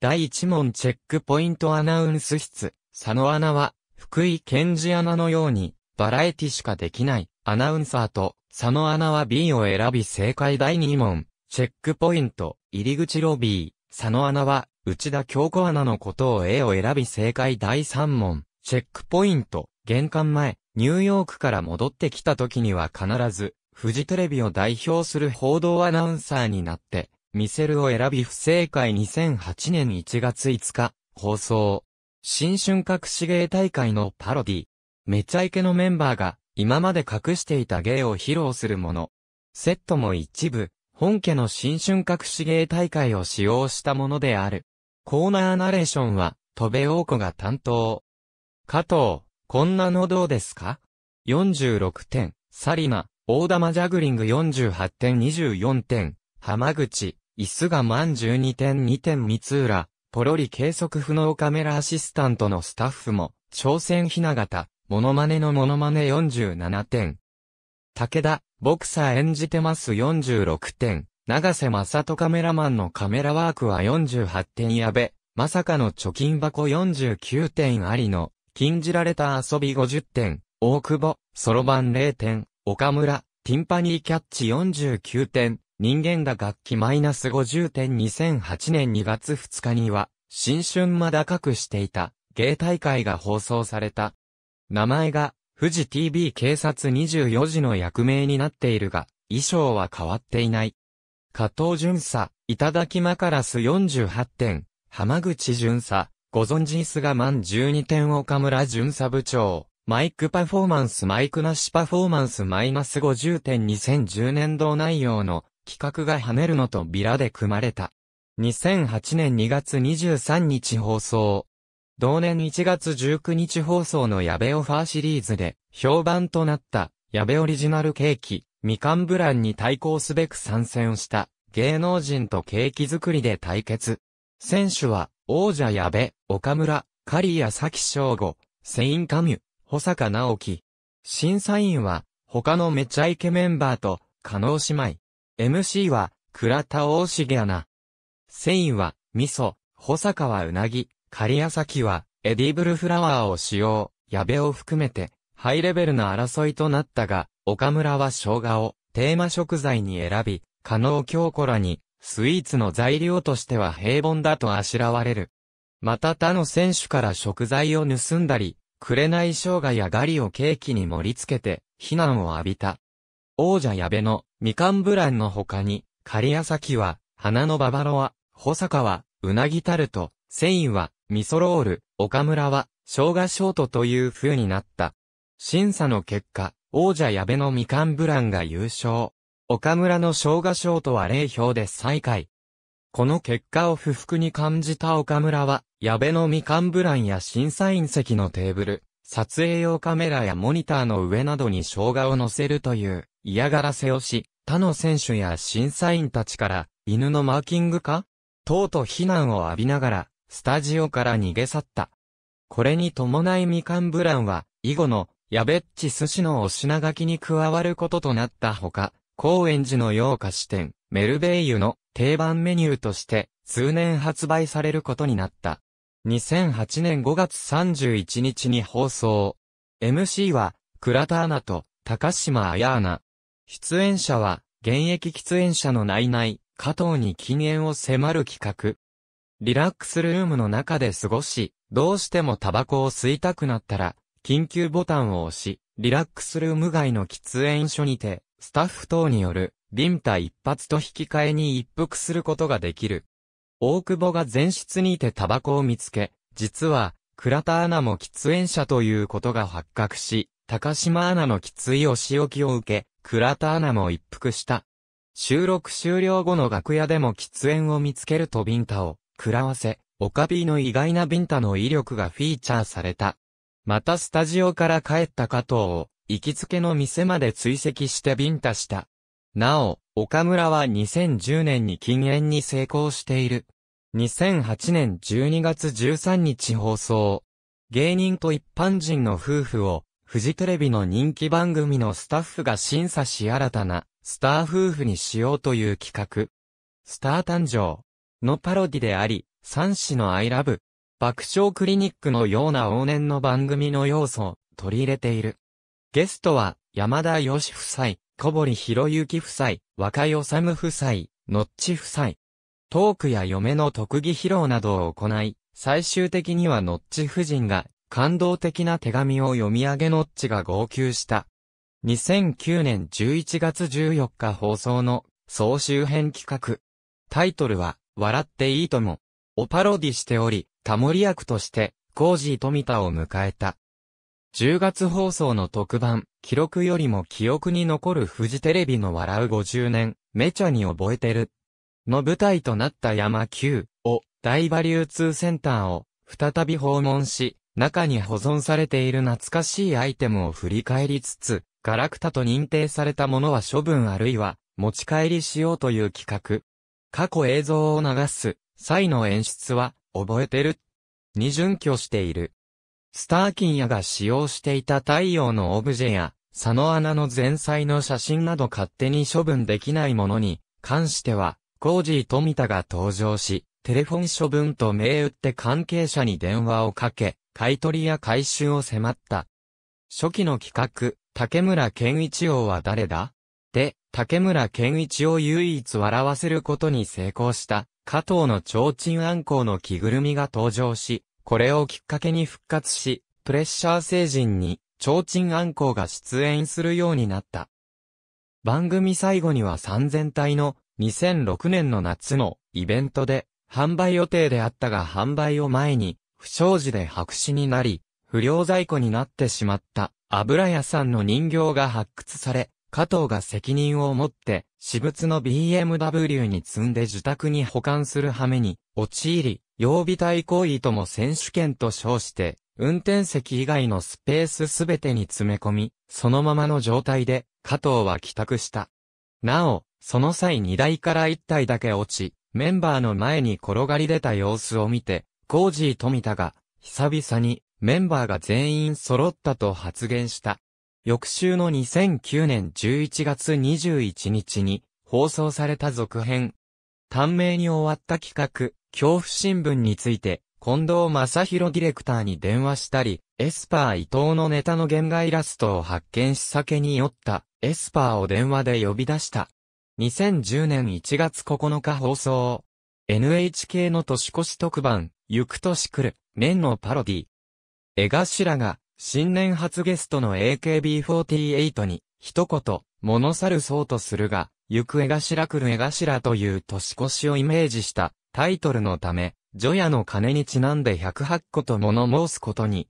Speaker 1: 第1問チェックポイントアナウンス室、佐野アナは、福井健二アナのように、バラエティしかできない、アナウンサーと、佐野アナは B を選び正解第2問、チェックポイント、入り口ロビー、佐野アナは、内田京子アナのことを A を選び正解第3問、チェックポイント、玄関前、ニューヨークから戻ってきた時には必ず、フジテレビを代表する報道アナウンサーになって、ミセルを選び不正解2008年1月5日、放送。新春隠し芸大会のパロディ。めちゃイケのメンバーが、今まで隠していた芸を披露するもの。セットも一部、本家の新春隠し芸大会を使用したものである。コーナーナレーションは、戸部王子が担当。加藤、こんなのどうですか ?46 点、サリマ。大玉ジャグリング48点24点、浜口、椅子が満12点2点三浦、ポロリ計測不能カメラアシスタントのスタッフも、挑戦ひな形、モノマネのモノマネ47点。武田、ボクサー演じてます46点。長瀬正人カメラマンのカメラワークは48点矢部。まさかの貯金箱49点ありの、禁じられた遊び50点。大久保、そろばん0点。岡村、ティンパニーキャッチ49点、人間打楽器マイナス50点2008年2月2日には、新春まだかくしていた、芸大会が放送された。名前が、富士 TV 警察24時の役名になっているが、衣装は変わっていない。加藤巡査、いただきまからす48点、浜口巡査、ご存知すが満12点岡村巡査部長。マイクパフォーマンスマイクなしパフォーマンスマイナス50.2010年度内容の企画が跳ねるのとビラで組まれた。2008年2月23日放送。同年1月19日放送の矢部オファーシリーズで評判となった矢部オリジナルケーキ、みかんブランに対抗すべく参戦をした芸能人とケーキ作りで対決。選手は王者矢部、岡村、刈谷崎翔吾、セインカミュ、保坂直樹。審査員は、他のめちゃイケメンバーと、加納姉妹。MC は、倉田大重アナ。繊維は、味噌、保坂はうなぎ、狩崎は、エディブルフラワーを使用、矢部を含めて、ハイレベルな争いとなったが、岡村は生姜を、テーマ食材に選び、加納京子らに、スイーツの材料としては平凡だとあしらわれる。また他の選手から食材を盗んだり、紅生姜やガリをケーキに盛り付けて、非難を浴びた。王者矢部の、みかんブランの他に、刈谷崎は、花のババロア、保坂は、うなぎタルト、繊維は、味噌ロール、岡村は、生姜ショートという風になった。審査の結果、王者矢部のみかんブランが優勝。岡村の生姜ショートは0票で最下位。この結果を不服に感じた岡村は、矢部のみかんブランや審査員席のテーブル、撮影用カメラやモニターの上などに生姜を乗せるという嫌がらせをし、他の選手や審査員たちから犬のマーキングかとうと非難を浴びながらスタジオから逃げ去った。これに伴いみかんブランは以後のやべっち寿司のお品書きに加わることとなったほか、高円寺の洋菓子店、メルベイユの定番メニューとして通年発売されることになった。2008年5月31日に放送。MC は倉田アナと高島彩アナ。出演者は現役喫煙者の内々、加藤に禁煙を迫る企画。リラックスルームの中で過ごし、どうしてもタバコを吸いたくなったら、緊急ボタンを押し、リラックスルーム外の喫煙所にて、スタッフ等によるビンタ一発と引き換えに一服することができる。大久保が前室にいてタバコを見つけ、実は、倉田アナも喫煙者ということが発覚し、高島アナのきついお仕置きを受け、倉田アナも一服した。収録終了後の楽屋でも喫煙を見つけるとビンタを、食らわせ、オカビーの意外なビンタの威力がフィーチャーされた。またスタジオから帰った加藤を、行きつけの店まで追跡してビンタした。なお、岡村は2010年に禁煙に成功している。2008年12月13日放送。芸人と一般人の夫婦を、フジテレビの人気番組のスタッフが審査し新たな、スター夫婦にしようという企画。スター誕生のパロディであり、三子のアイラブ、爆笑クリニックのような往年の番組の要素を取り入れている。ゲストは、山田義夫妻、小堀博之夫妻、若井治夫妻、のっち夫妻。トークや嫁の特技披露などを行い、最終的にはのっち夫人が感動的な手紙を読み上げのっちが号泣した。2009年11月14日放送の総集編企画。タイトルは、笑っていいとも、をパロディしており、タモリ役として、コージー富田を迎えた。10月放送の特番、記録よりも記憶に残るフジテレビの笑う50年、めちゃに覚えてる。の舞台となった山9を、大バリュー通センターを、再び訪問し、中に保存されている懐かしいアイテムを振り返りつつ、ガラクタと認定されたものは処分あるいは、持ち帰りしようという企画。過去映像を流す、際の演出は、覚えてる。に準拠している。スターキンヤが使用していた太陽のオブジェや、佐野穴の前菜の写真など勝手に処分できないものに関しては、コージー富田が登場し、テレフォン処分と銘打って関係者に電話をかけ、買取や回収を迫った。初期の企画、竹村健一王は誰だで、竹村健一を唯一笑わせることに成功した、加藤の提灯暗号の着ぐるみが登場し、これをきっかけに復活し、プレッシャー成人に、超鎮暗光が出演するようになった。番組最後には3000体の2006年の夏のイベントで販売予定であったが販売を前に不祥事で白紙になり不良在庫になってしまった油屋さんの人形が発掘され加藤が責任を持って私物の BMW に積んで自宅に保管する羽目に陥り、曜日対行為とも選手権と称して、運転席以外のスペースすべてに詰め込み、そのままの状態で加藤は帰宅した。なお、その際荷台から1体だけ落ち、メンバーの前に転がり出た様子を見て、コージー富田が、久々にメンバーが全員揃ったと発言した。翌週の2009年11月21日に放送された続編。短命に終わった企画、恐怖新聞について、近藤正宏ディレクターに電話したり、エスパー伊藤のネタの原画イラストを発見し酒に酔った、エスパーを電話で呼び出した。2010年1月9日放送。NHK の年越し特番、ゆく年来る、年のパロディ。江頭が、新年初ゲストの AKB48 に、一言、物去るそうとするが、行く絵頭来る江頭という年越しをイメージしたタイトルのため、除夜の鐘にちなんで108個と物申すことに。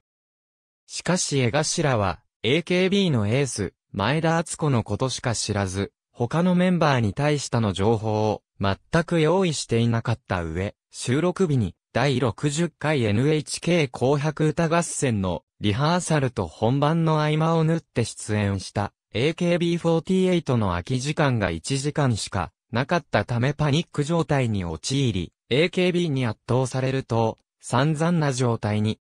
Speaker 1: しかし江頭は、AKB のエース、前田敦子のことしか知らず、他のメンバーに対したの情報を全く用意していなかった上、収録日に第60回 NHK 紅白歌合戦のリハーサルと本番の合間を縫って出演した AKB48 の空き時間が1時間しかなかったためパニック状態に陥り、AKB に圧倒されると散々な状態に。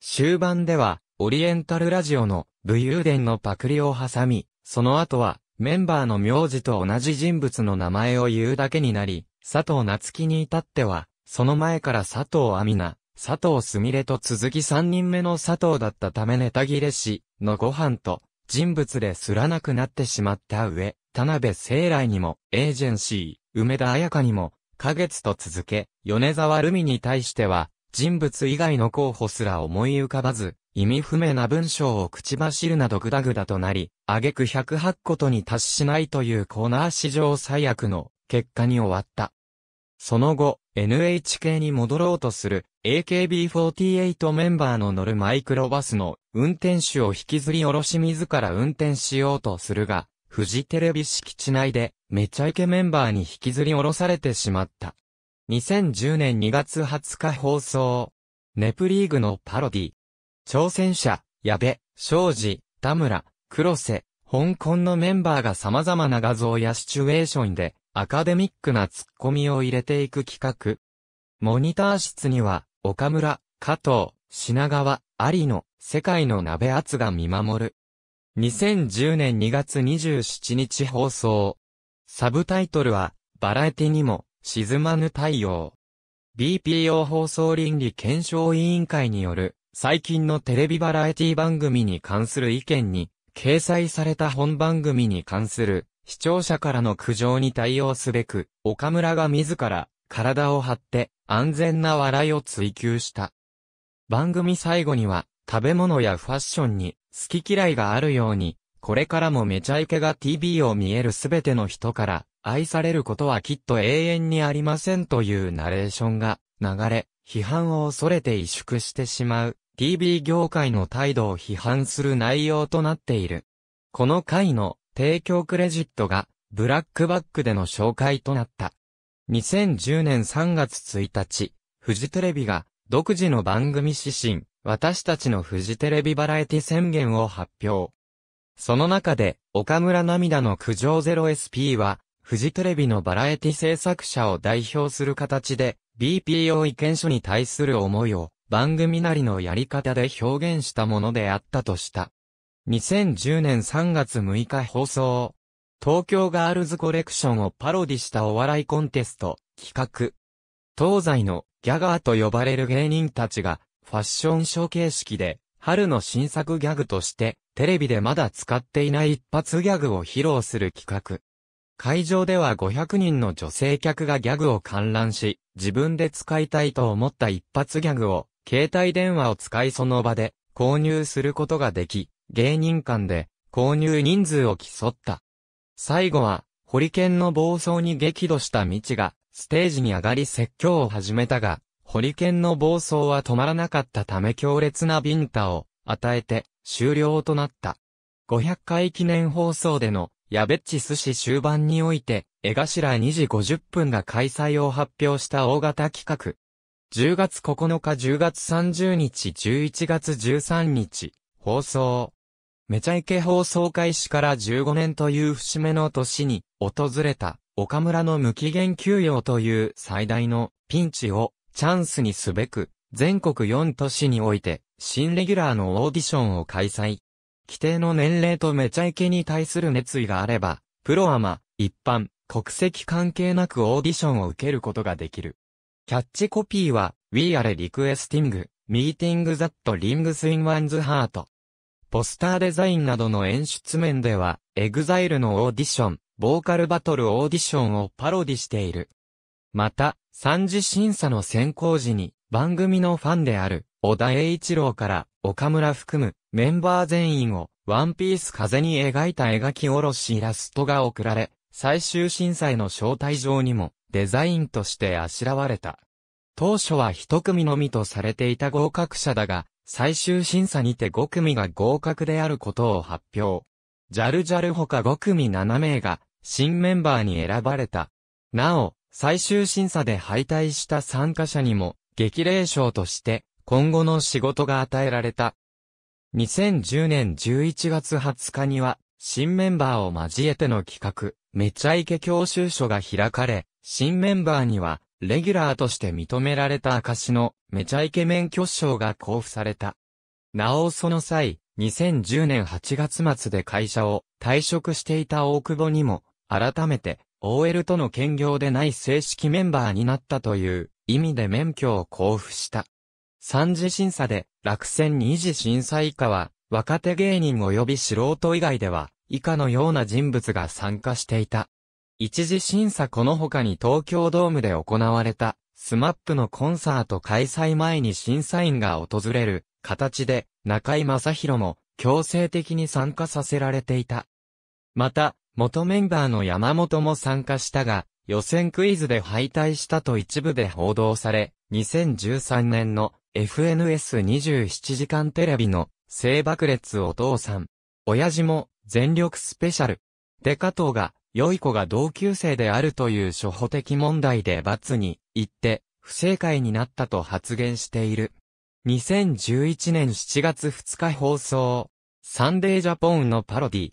Speaker 1: 終盤ではオリエンタルラジオの武勇伝のパクリを挟み、その後はメンバーの名字と同じ人物の名前を言うだけになり、佐藤夏樹に至っては、その前から佐藤亜美奈、佐藤すみれと続き三人目の佐藤だったためネタ切れし、のご飯と、人物ですらなくなってしまった上、田辺聖来にも、エージェンシー、梅田彩香にも、花月と続け、米沢ルミに対しては、人物以外の候補すら思い浮かばず、意味不明な文章を口走るなどグダグダとなり、挙句108ことに達しないというコーナー史上最悪の結果に終わった。その後、NHK に戻ろうとする AKB48 メンバーの乗るマイクロバスの運転手を引きずり下ろし自ら運転しようとするが、フジテレビ敷地内でめちゃイケメンバーに引きずり下ろされてしまった。2010年2月20日放送。ネプリーグのパロディ。挑戦者、矢部、庄司、田村、黒瀬、香港のメンバーが様々な画像やシチュエーションでアカデミックなツッコミを入れていく企画。モニター室には、岡村、加藤、品川、有野、世界の鍋圧が見守る。2010年2月27日放送。サブタイトルは、バラエティにも、沈まぬ太陽。BPO 放送倫理検証委員会による、最近のテレビバラエティ番組に関する意見に、掲載された本番組に関する視聴者からの苦情に対応すべく、岡村が自ら、体を張って、安全な笑いを追求した。番組最後には、食べ物やファッションに、好き嫌いがあるように、これからもめちゃイケが TV を見えるすべての人から、愛されることはきっと永遠にありませんというナレーションが流れ、批判を恐れて萎縮してしまう、TV 業界の態度を批判する内容となっている。この回の提供クレジットがブラックバックでの紹介となった。2010年3月1日、フジテレビが独自の番組指針、私たちのフジテレビバラエティ宣言を発表。その中で、岡村涙の苦情 0SP は、フジテレビのバラエティ制作者を代表する形で、BPO 意見書に対する思いを、番組なりのやり方で表現したものであったとした。2010年3月6日放送。東京ガールズコレクションをパロディしたお笑いコンテスト、企画。東西のギャガーと呼ばれる芸人たちが、ファッションショー形式で、春の新作ギャグとして、テレビでまだ使っていない一発ギャグを披露する企画。会場では500人の女性客がギャグを観覧し、自分で使いたいと思った一発ギャグを、携帯電話を使いその場で購入することができ、芸人間で購入人数を競った。最後は、ホリケンの暴走に激怒した道が、ステージに上がり説教を始めたが、ホリケンの暴走は止まらなかったため強烈なビンタを与えて終了となった。500回記念放送でのやべっち寿司終盤において、江頭2時50分が開催を発表した大型企画。10月9日10月30日11月13日放送。めちゃイケ放送開始から15年という節目の年に訪れた岡村の無期限休養という最大のピンチをチャンスにすべく全国4都市において新レギュラーのオーディションを開催。規定の年齢とめちゃイケに対する熱意があれば、プロアマ、一般、国籍関係なくオーディションを受けることができる。キャッチコピーは、We are requesting, meeting that rings in one's heart. ポスターデザインなどの演出面では、EXILE のオーディション、ボーカルバトルオーディションをパロディしている。また、三次審査の選考時に、番組のファンである、小田栄一郎から、岡村含む、メンバー全員を、ワンピース風に描いた描き下ろしイラストが送られ、最終審査への招待状にも、デザインとしてあしらわれた。当初は一組のみとされていた合格者だが、最終審査にて5組が合格であることを発表。ジャルジャル他5組7名が新メンバーに選ばれた。なお、最終審査で敗退した参加者にも激励賞として今後の仕事が与えられた。2010年11月20日には新メンバーを交えての企画、めちゃイケ教習所が開かれ、新メンバーにはレギュラーとして認められた証のめちゃイケメン巨匠が交付された。なおその際、2010年8月末で会社を退職していた大久保にも、改めて OL との兼業でない正式メンバーになったという意味で免許を交付した。三次審査で落選二次審査以下は若手芸人及び素人以外では以下のような人物が参加していた。一次審査この他に東京ドームで行われた、スマップのコンサート開催前に審査員が訪れる形で、中井正宏も強制的に参加させられていた。また、元メンバーの山本も参加したが、予選クイズで敗退したと一部で報道され、2013年の FNS27 時間テレビの性爆裂お父さん、親父も全力スペシャルで加藤が良い子が同級生であるという初歩的問題で罰に行って不正解になったと発言している。2011年7月2日放送、サンデージャポンのパロディ。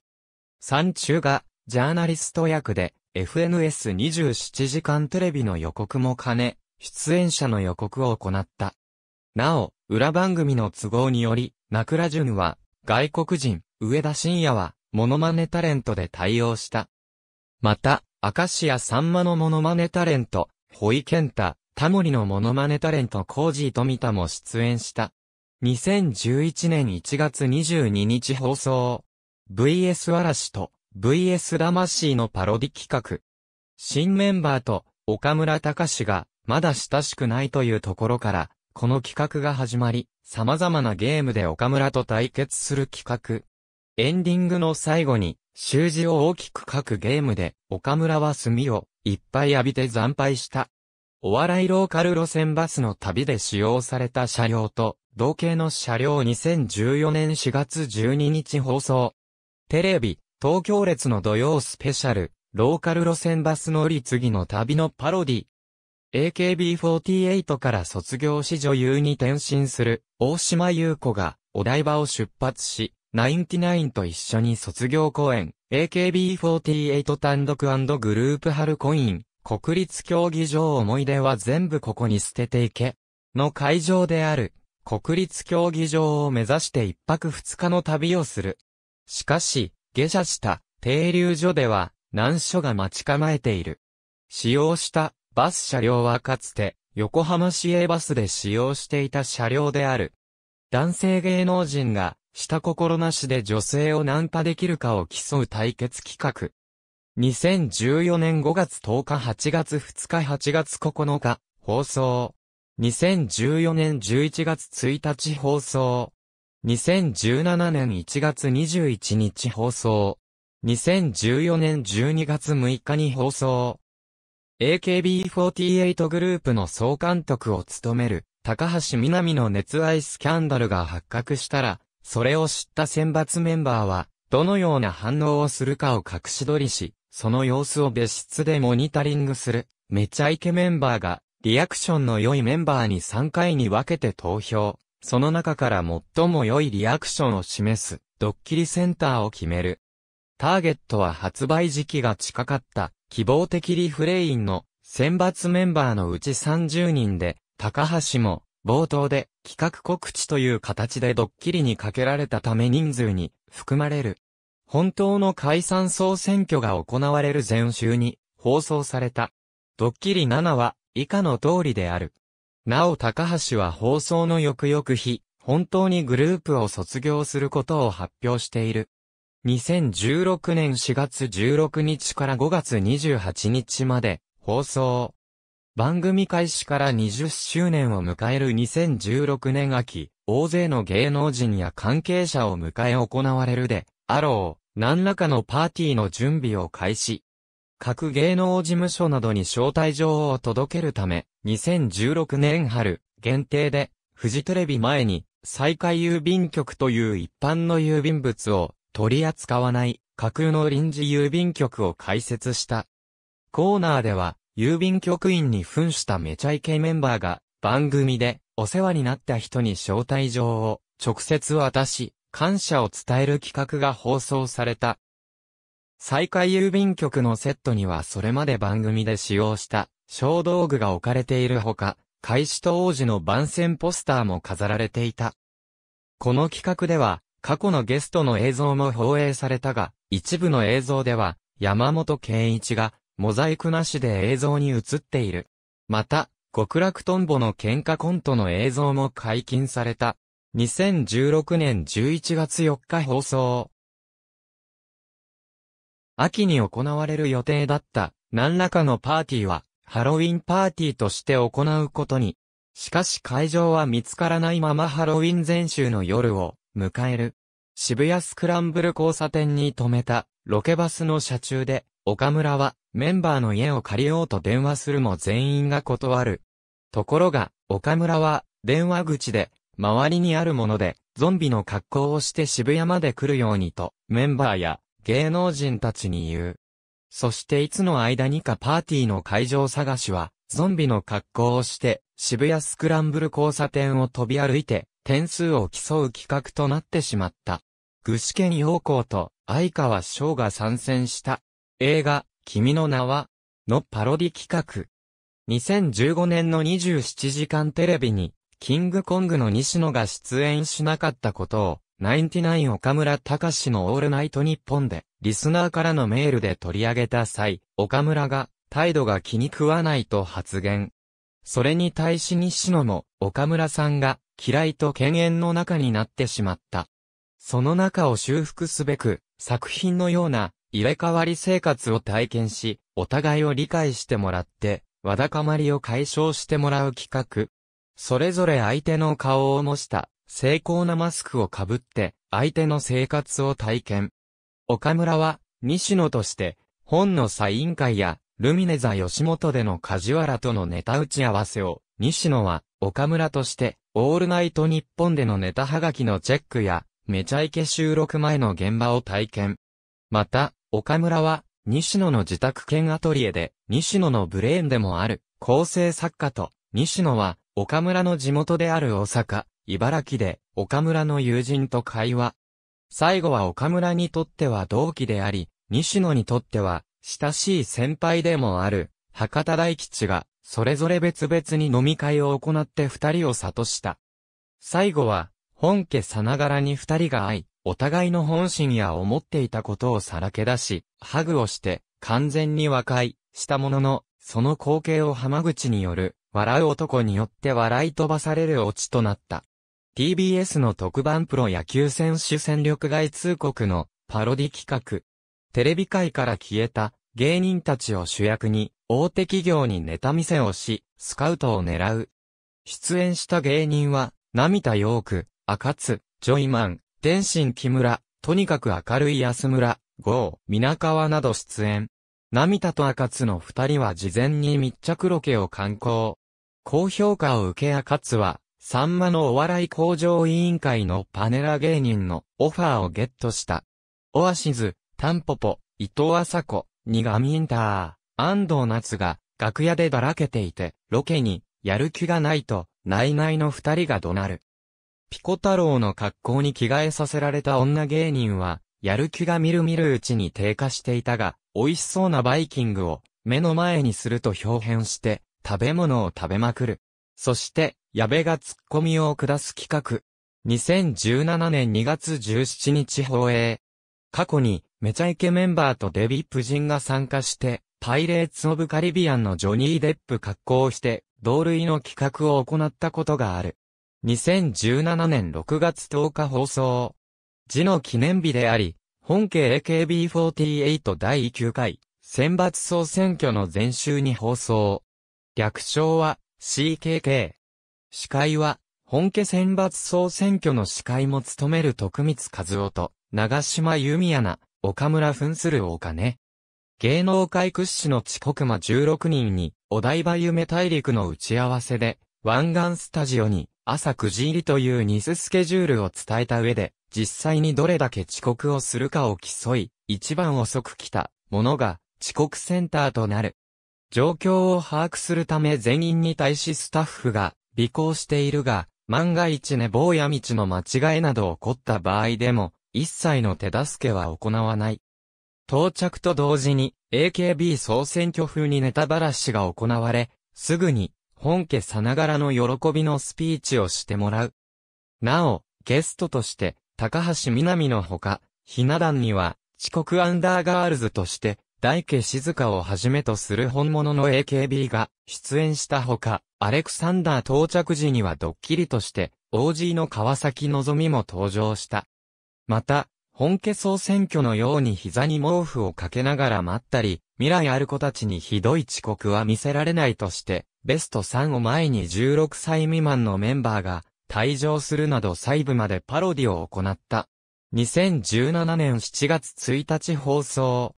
Speaker 1: 山中がジャーナリスト役で FNS27 時間テレビの予告も兼ね、出演者の予告を行った。なお、裏番組の都合により、枕順は外国人、上田晋也はモノマネタレントで対応した。また、アカシアさんまのモノマネタレント、ホイケンタ、タモリのモノマネタレントコージー富田も出演した。2011年1月22日放送。VS 嵐と VS 魂のパロディ企画。新メンバーと岡村隆史がまだ親しくないというところから、この企画が始まり、様々なゲームで岡村と対決する企画。エンディングの最後に、習字を大きく書くゲームで、岡村は墨をいっぱい浴びて惨敗した。お笑いローカル路線バスの旅で使用された車両と、同型の車両2014年4月12日放送。テレビ、東京列の土曜スペシャル、ローカル路線バス乗り継ぎの旅のパロディ。AKB48 から卒業し女優に転身する大島優子がお台場を出発し、ナインティナインと一緒に卒業公演、AKB48 単独グループ春コイン、国立競技場思い出は全部ここに捨てていけ。の会場である、国立競技場を目指して一泊二日の旅をする。しかし、下車した停留所では難所が待ち構えている。使用したバス車両はかつて横浜市営バスで使用していた車両である。男性芸能人が下心なしで女性をナンパできるかを競う対決企画。2014年5月10日8月2日8月9日放送。2014年11月1日放送。2017年1月21日放送。2014年12月6日に放送。AKB48 グループの総監督を務める高橋みなみの熱愛スキャンダルが発覚したら、それを知った選抜メンバーは、どのような反応をするかを隠し撮りし、その様子を別室でモニタリングする、めちゃイケメンバーが、リアクションの良いメンバーに3回に分けて投票。その中から最も良いリアクションを示す、ドッキリセンターを決める。ターゲットは発売時期が近かった、希望的リフレインの選抜メンバーのうち30人で、高橋も、冒頭で、企画告知という形でドッキリにかけられたため人数に含まれる。本当の解散総選挙が行われる前週に放送された。ドッキリ7は以下の通りである。なお高橋は放送の翌々日、本当にグループを卒業することを発表している。2016年4月16日から5月28日まで放送。番組開始から20周年を迎える2016年秋、大勢の芸能人や関係者を迎え行われるで、あろう、何らかのパーティーの準備を開始。各芸能事務所などに招待状を届けるため、2016年春、限定で、フジテレビ前に、再開郵便局という一般の郵便物を取り扱わない架空の臨時郵便局を開設した。コーナーでは郵便局員に扮しためちゃイケメンバーが、番組でお世話になった人に招待状を直接渡し、感謝を伝える企画が放送された。再開郵便局のセットにはそれまで番組で使用した小道具が置かれているほか、開始と王子の番宣ポスターも飾られていた。この企画では、過去のゲストの映像も放映されたが、一部の映像では、山本健一がモザイクなしで映像に映っている。また、極楽トンボの喧嘩コントの映像も解禁された。2016年11月4日放送。秋に行われる予定だった何らかのパーティーはハロウィンパーティーとして行うことに。しかし会場は見つからないままハロウィン前週の夜を迎える。渋谷スクランブル交差点に停めたロケバスの車中で岡村はメンバーの家を借りようと電話するも全員が断る。ところが、岡村は電話口で周りにあるものでゾンビの格好をして渋谷まで来るようにとメンバーや芸能人たちに言う。そしていつの間にかパーティーの会場探しはゾンビの格好をして渋谷スクランブル交差点を飛び歩いて点数を競う企画となってしまった。具志堅陽光と相川翔が参戦した映画、君の名は、のパロディ企画。2015年の27時間テレビに、キングコングの西野が出演しなかったことを、ナインティナイン岡村隆史のオールナイトニッポンで、リスナーからのメールで取り上げた際、岡村が、態度が気に食わないと発言。それに対し西野も、岡村さんが、嫌いと犬猿の中になってしまった。その中を修復すべく、作品のような、入れ替わり生活を体験し、お互いを理解してもらって、わだかまりを解消してもらう企画。それぞれ相手の顔を模した、精巧なマスクをかぶって、相手の生活を体験。岡村は、西野として、本のサイン会や、ルミネ座吉本での梶原とのネタ打ち合わせを、西野は、岡村として、オールナイト日本でのネタはがきのチェックや、めちゃイケ収録前の現場を体験。また、岡村は、西野の自宅兼アトリエで、西野のブレーンでもある、構成作家と、西野は、岡村の地元である大阪、茨城で、岡村の友人と会話。最後は岡村にとっては同期であり、西野にとっては、親しい先輩でもある、博多大吉が、それぞれ別々に飲み会を行って二人を諭した。最後は、本家さながらに二人が会い、お互いの本心や思っていたことをさらけ出し、ハグをして、完全に和解したものの、その光景を浜口による、笑う男によって笑い飛ばされるオチとなった。TBS の特番プロ野球選手戦力外通告のパロディ企画。テレビ界から消えた芸人たちを主役に大手企業にネタ見せをし、スカウトを狙う。出演した芸人は、涙ーく、赤津、ジョイマン、天心木村、とにかく明るい安村、郷、皆川など出演。涙と赤津の二人は事前に密着ロケを観光。高評価を受け赤津は、さんまのお笑い工場委員会のパネラ芸人のオファーをゲットした。オアシズ、タンポポ、伊藤麻子、ニガミインター、安藤夏が、楽屋でだらけていて、ロケに、やる気がないと、内々の二人が怒鳴る。ピコ太郎の格好に着替えさせられた女芸人は、やる気がみるみるうちに低下していたが、美味しそうなバイキングを目の前にすると表変して、食べ物を食べまくる。そして、矢部がツッコミを下す企画。2017年2月17日放映。過去に、めちゃイケメンバーとデヴィ夫人が参加して、パイレーツ・オブ・カリビアンのジョニー・デップ格好をして、同類の企画を行ったことがある。2017年6月10日放送。字の記念日であり、本家 AKB48 第9回選抜総選挙の前週に放送。略称は CKK。司会は、本家選抜総選挙の司会も務める徳光和夫と、長島由美アナ、岡村憤するお金。芸能界屈指の遅刻魔16人に、お台場夢大陸の打ち合わせで、湾岸スタジオに、朝9時入りというニススケジュールを伝えた上で、実際にどれだけ遅刻をするかを競い、一番遅く来たものが遅刻センターとなる。状況を把握するため全員に対しスタッフが尾行しているが、万が一寝坊や道の間違いなど起こった場合でも、一切の手助けは行わない。到着と同時に AKB 総選挙風にネタばらしが行われ、すぐに本家さながらの喜びのスピーチをしてもらう。なお、ゲストとして、高橋みなみのほか、ひな壇には、遅刻アンダーガールズとして、大家静香をはじめとする本物の AKB が出演したほか、アレクサンダー到着時にはドッキリとして、OG の川崎のぞみも登場した。また、本家総選挙のように膝に毛布をかけながら待ったり、未来ある子たちにひどい遅刻は見せられないとして、ベスト3を前に16歳未満のメンバーが退場するなど細部までパロディを行った。2017年7月1日放送。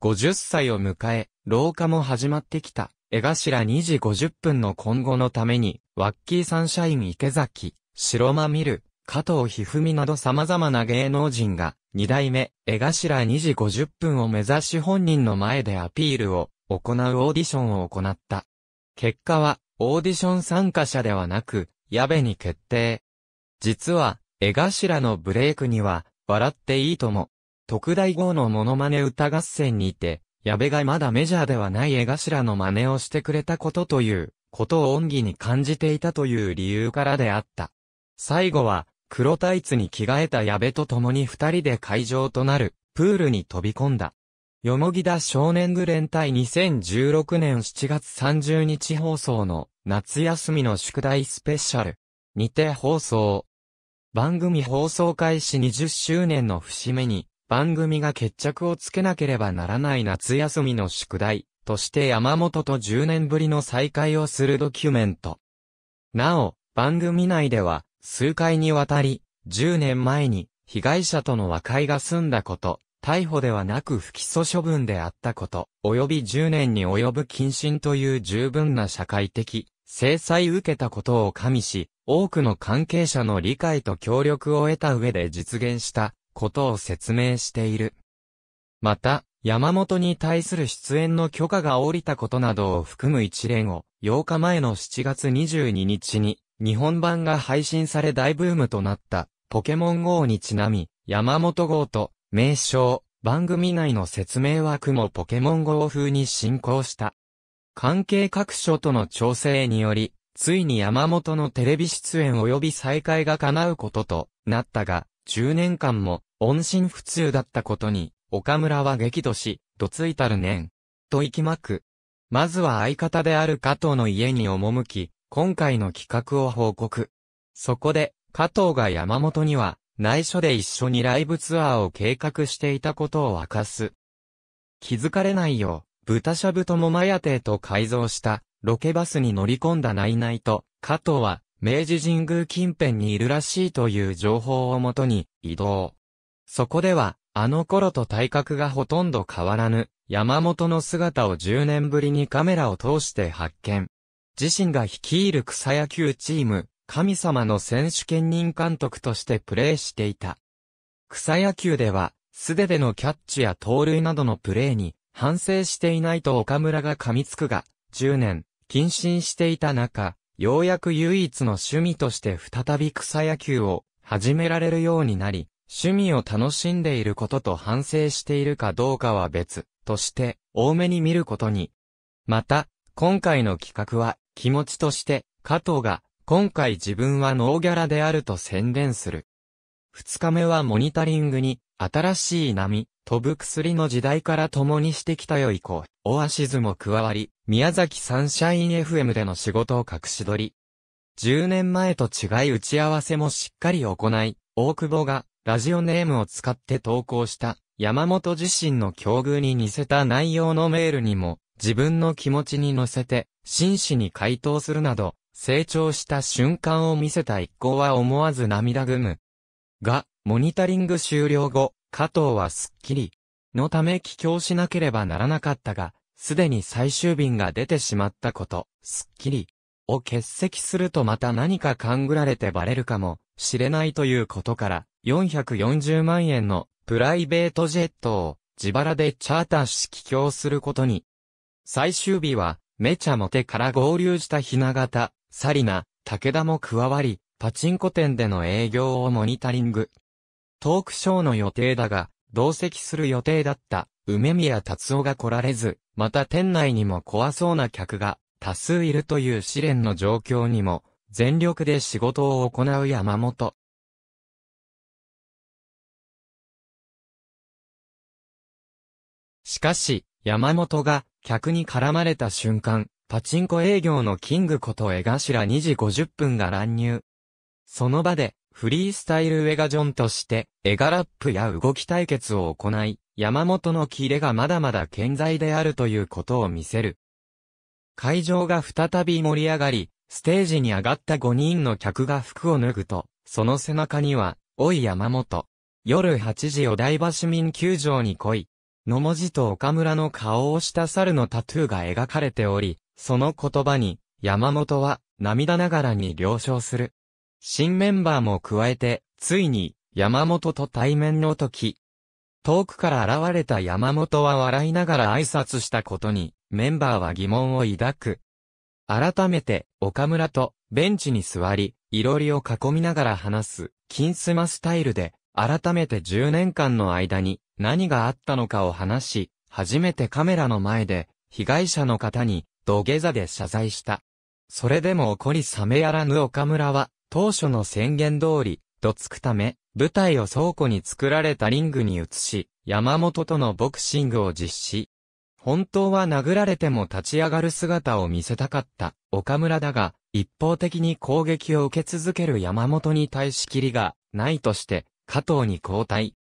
Speaker 1: 50歳を迎え、老化も始まってきた。江頭2時50分の今後のために、ワッキーサンシャイン池崎、白間見る、加藤ひふみなど様々な芸能人が、二代目、江頭2時50分を目指し本人の前でアピールを行うオーディションを行った。結果は、オーディション参加者ではなく、矢部に決定。実は、江頭のブレイクには、笑っていいとも、特大号のモノマネ歌合戦にて、矢部がまだメジャーではない江頭の真似をしてくれたことという、ことを恩義に感じていたという理由からであった。最後は、黒タイツに着替えた矢部と共に二人で会場となる、プールに飛び込んだ。よもぎだ少年愚連隊2016年7月30日放送の夏休みの宿題スペシャルにて放送。番組放送開始20周年の節目に番組が決着をつけなければならない夏休みの宿題として山本と10年ぶりの再会をするドキュメント。なお、番組内では数回にわたり10年前に被害者との和解が済んだこと、逮捕ではなく不起訴処分であったこと、及び10年に及ぶ謹慎という十分な社会的、制裁受けたことを加味し、多くの関係者の理解と協力を得た上で実現したことを説明している。また、山本に対する出演の許可が下りたことなどを含む一連を、8日前の7月22日に、日本版が配信され大ブームとなった、ポケモン GO にちなみ、山本号と名称、番組内の説明枠もポケモン GO 風に進行した。関係各所との調整により、ついに山本のテレビ出演及び再開が叶うこととなったが、10年間も音信不通だったことに、岡村は激怒し、どついたるねん。と息まく。まずは相方である加藤の家に赴き、今回の企画を報告。そこで、加藤が山本には、内緒で一緒にライブツアーを計画していたことを明かす。気づかれないよう、豚しゃぶともまやてと改造した、ロケバスに乗り込んだナイナイと、加藤は、明治神宮近辺にいるらしいという情報をもとに、移動。そこでは、あの頃と体格がほとんど変わらぬ、山本の姿を10年ぶりにカメラを通して発見。自身が率いる草野球チーム、神様の選手兼任監督としてプレーしていた。草野球では、素手でのキャッチや盗塁などのプレーに反省していないと岡村が噛みつくが、10年、謹慎していた中、ようやく唯一の趣味として再び草野球を始められるようになり、趣味を楽しんでいることと反省しているかどうかは別として多めに見ることに。また、今回の企画は気持ちとして加藤が今回自分はノーギャラであると宣伝する。二日目はモニタリングに、新しい波、飛ぶ薬の時代から共にしてきたよ以降、オアシズも加わり、宮崎サンシャイン FM での仕事を隠し撮り。10年前と違い打ち合わせもしっかり行い、大久保がラジオネームを使って投稿した山本自身の境遇に似せた内容のメールにも自分の気持ちに乗せて真摯に回答するなど成長した瞬間を見せた一行は思わず涙ぐむ。が、モニタリング終了後、加藤はスッキリのため帰郷しなければならなかったが、すでに最終便が出てしまったこと、スッキリを欠席するとまた何か勘ぐられてバレるかもしれないということから、440万円のプライベートジェットを自腹でチャーターし帰郷することに。最終日は、めちゃモテから合流したひな形、サリナ、武田も加わり、パチンコ店での営業をモニタリング。トークショーの予定だが、同席する予定だった梅宮達夫が来られず、また店内にも怖そうな客が多数いるという試練の状況にも、全力で仕事を行う山本。しかし、山本が客に絡まれた瞬間、パチンコ営業のキングこと江頭2時50分が乱入。その場で、フリースタイルウェガジョンとして、エガラップや動き対決を行い、山本のキレがまだまだ健在であるということを見せる。会場が再び盛り上がり、ステージに上がった5人の客が服を脱ぐと、その背中には、おい山本。夜8時お台場市民球場に来い。の文字と岡村の顔をした猿のタトゥーが描かれており、その言葉に、山本は、涙ながらに了承する。新メンバーも加えて、ついに、山本と対面の時。遠くから現れた山本は笑いながら挨拶したことに、メンバーは疑問を抱く。改めて、岡村と、ベンチに座り、いろりを囲みながら話す、金スマスタイルで、改めて10年間の間に、何があったのかを話し、初めてカメラの前で、被害者の方に、土下座で謝罪した。それでも怒り冷めやらぬ岡村は、当初の宣言通り、どつくため、舞台を倉庫に作られたリングに移し、山本とのボクシングを実施。本当は殴られても立ち上がる姿を見せたかった岡村だが、一方的に攻撃を受け続ける山本に対しきりがないとして、加藤に交代。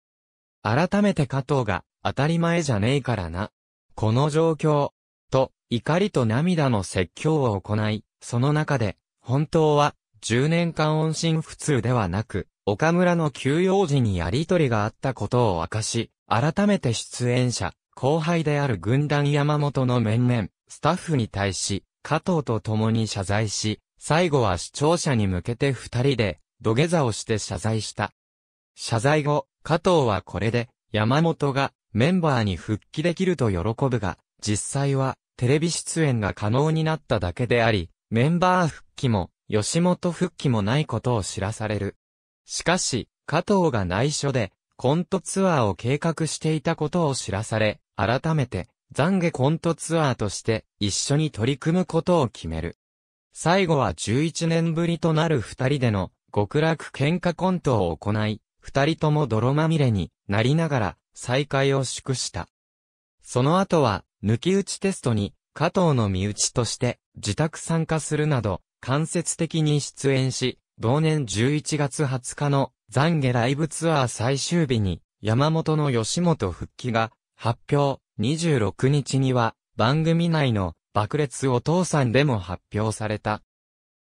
Speaker 1: 改めて加藤が、当たり前じゃねえからな。この状況、怒りと涙の説教を行い、その中で、本当は、10年間音信不通ではなく、岡村の休養時にやりとりがあったことを明かし、改めて出演者、後輩である軍団山本の面々、スタッフに対し、加藤と共に謝罪し、最後は視聴者に向けて二人で、土下座をして謝罪した。謝罪後、加藤はこれで、山本がメンバーに復帰できると喜ぶが、実際はテレビ出演が可能になっただけであり、メンバー復帰も、吉本復帰もないことを知らされる。しかし、加藤が内緒で、コントツアーを計画していたことを知らされ、改めて、懺悔コントツアーとして、一緒に取り組むことを決める。最後は11年ぶりとなる二人での、極楽喧嘩コントを行い、二人とも泥まみれになりながら、再会を祝した。その後は、抜き打ちテストに加藤の身内として自宅参加するなど間接的に出演し、同年11月20日の懺悔ライブツアー最終日に山本の吉本復帰が発表、26日には番組内の爆裂お父さんでも発表された。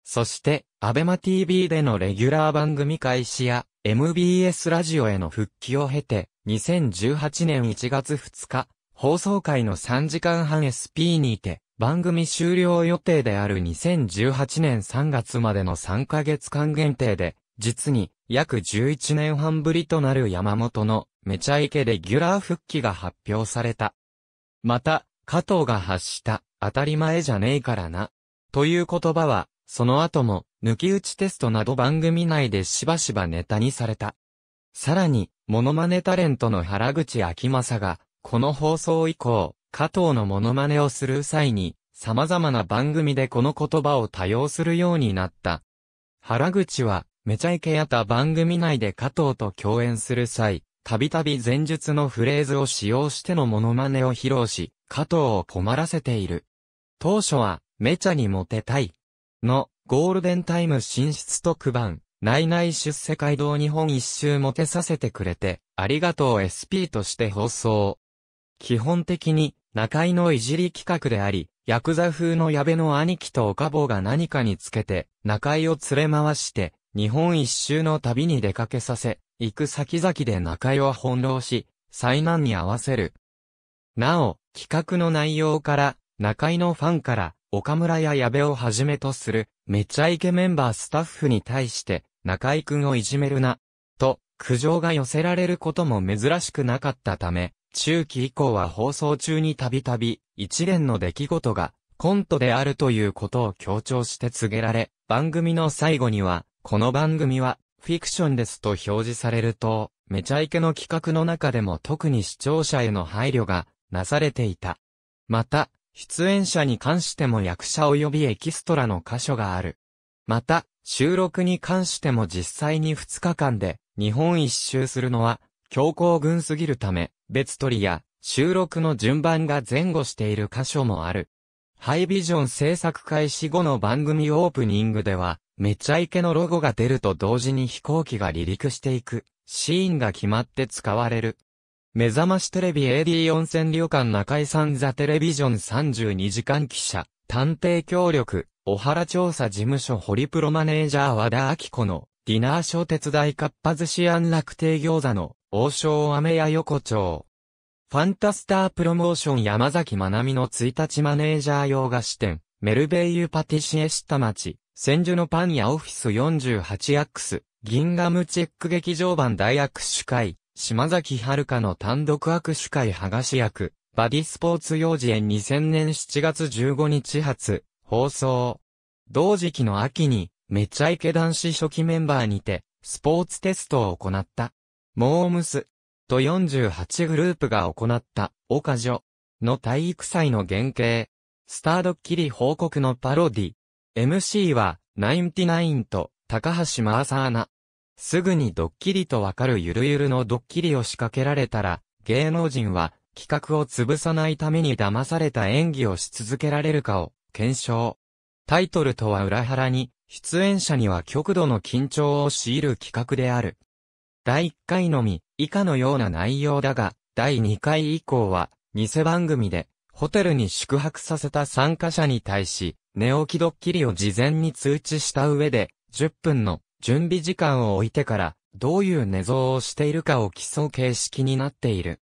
Speaker 1: そして、アベマ TV でのレギュラー番組開始や MBS ラジオへの復帰を経て、2018年1月2日、放送回の3時間半 SP にて、番組終了予定である2018年3月までの3ヶ月間限定で、実に約11年半ぶりとなる山本のめちゃイケレギュラー復帰が発表された。また、加藤が発した当たり前じゃねえからな。という言葉は、その後も抜き打ちテストなど番組内でしばしばネタにされた。さらに、モノマネタレントの原口秋政が、この放送以降、加藤のモノマネをする際に、様々な番組でこの言葉を多用するようになった。原口は、めちゃイケやった番組内で加藤と共演する際、たびたび前述のフレーズを使用してのモノマネを披露し、加藤を困らせている。当初は、めちゃにモテたい。の、ゴールデンタイム進出特番、内々出世街道日本一周モテさせてくれて、ありがとう SP として放送。基本的に中井のいじり企画であり、ヤクザ風の矢部の兄貴と岡坊が何かにつけて、中井を連れ回して、日本一周の旅に出かけさせ、行く先々で中井を翻弄し、災難に合わせる。なお、企画の内容から、中井のファンから、岡村や矢部をはじめとする、めちゃイケメンバースタッフに対して、中井くんをいじめるな、と、苦情が寄せられることも珍しくなかったため、中期以降は放送中にたびたび、一連の出来事が、コントであるということを強調して告げられ、番組の最後には、この番組は、フィクションですと表示されると、めちゃイケの企画の中でも特に視聴者への配慮がなされていた。また、出演者に関しても役者及びエキストラの箇所がある。また、収録に関しても実際に2日間で日本一周するのは強行軍すぎるため、別撮りや収録の順番が前後している箇所もある。ハイビジョン制作開始後の番組オープニングでは、めちゃイケのロゴが出ると同時に飛行機が離陸していく、シーンが決まって使われる。目覚ましテレビ AD 温泉旅館中井さんザテレビジョン32時間記者、探偵協力、小原調査事務所ホリプロマネージャー和田明子の、ディナーショー手伝いかっぱ寿司安楽亭餃子の、王将アメヤ横丁。ファンタスタープロモーション山崎まなみの1日マネージャー洋菓子店、メルベイユパティシエ下町、千住のパン屋オフィス 48X、銀ガムチェック劇場版大握手会、島崎遥の単独握手会剥がし役、バディスポーツ幼児園2000年7月15日発、放送。同時期の秋に、めちゃイケ男子初期メンバーにて、スポーツテストを行った。モームスと48グループが行った岡女の体育祭の原型。スタードッキリ報告のパロディ。MC は、ナインティナインと、高橋マーサーナ。すぐにドッキリとわかるゆるゆるのドッキリを仕掛けられたら、芸能人は、企画を潰さないために騙された演技をし続けられるかを、検証。タイトルとは裏腹に、出演者には極度の緊張を強いる企画である。第1回のみ、以下のような内容だが、第2回以降は、偽番組で、ホテルに宿泊させた参加者に対し、寝起きドッキリを事前に通知した上で、10分の準備時間を置いてから、どういう寝相をしているかを競う形式になっている。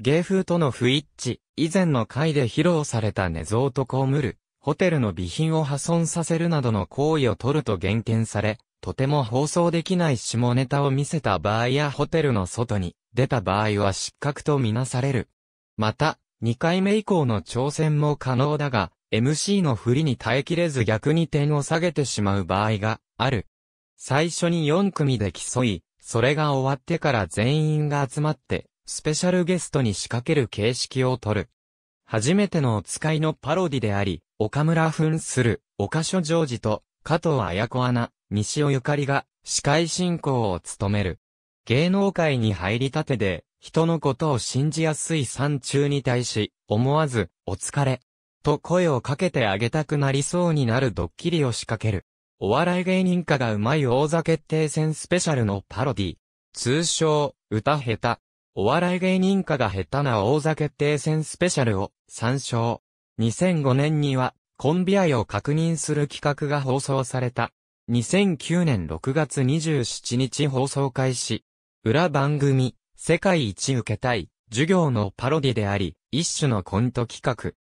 Speaker 1: 芸風との不一致、以前の回で披露された寝相と被る、ホテルの備品を破損させるなどの行為を取ると減点され、とても放送できない下ネタを見せた場合やホテルの外に出た場合は失格とみなされる。また、2回目以降の挑戦も可能だが、MC の振りに耐えきれず逆に点を下げてしまう場合がある。最初に4組で競い、それが終わってから全員が集まって、スペシャルゲストに仕掛ける形式をとる。初めてのお使いのパロディであり、岡村扮する、岡所ジョージと、加藤綾子アナ、西尾ゆかりが司会進行を務める。芸能界に入りたてで、人のことを信じやすい山中に対し、思わず、お疲れ、と声をかけてあげたくなりそうになるドッキリを仕掛ける。お笑い芸人化がうまい王座決定戦スペシャルのパロディ。通称、歌下手。お笑い芸人化が下手な王座決定戦スペシャルを参照。2005年には、コンビ愛を確認する企画が放送された。2009年6月27日放送開始。裏番組、世界一受けたい、授業のパロディであり、一種のコント企画。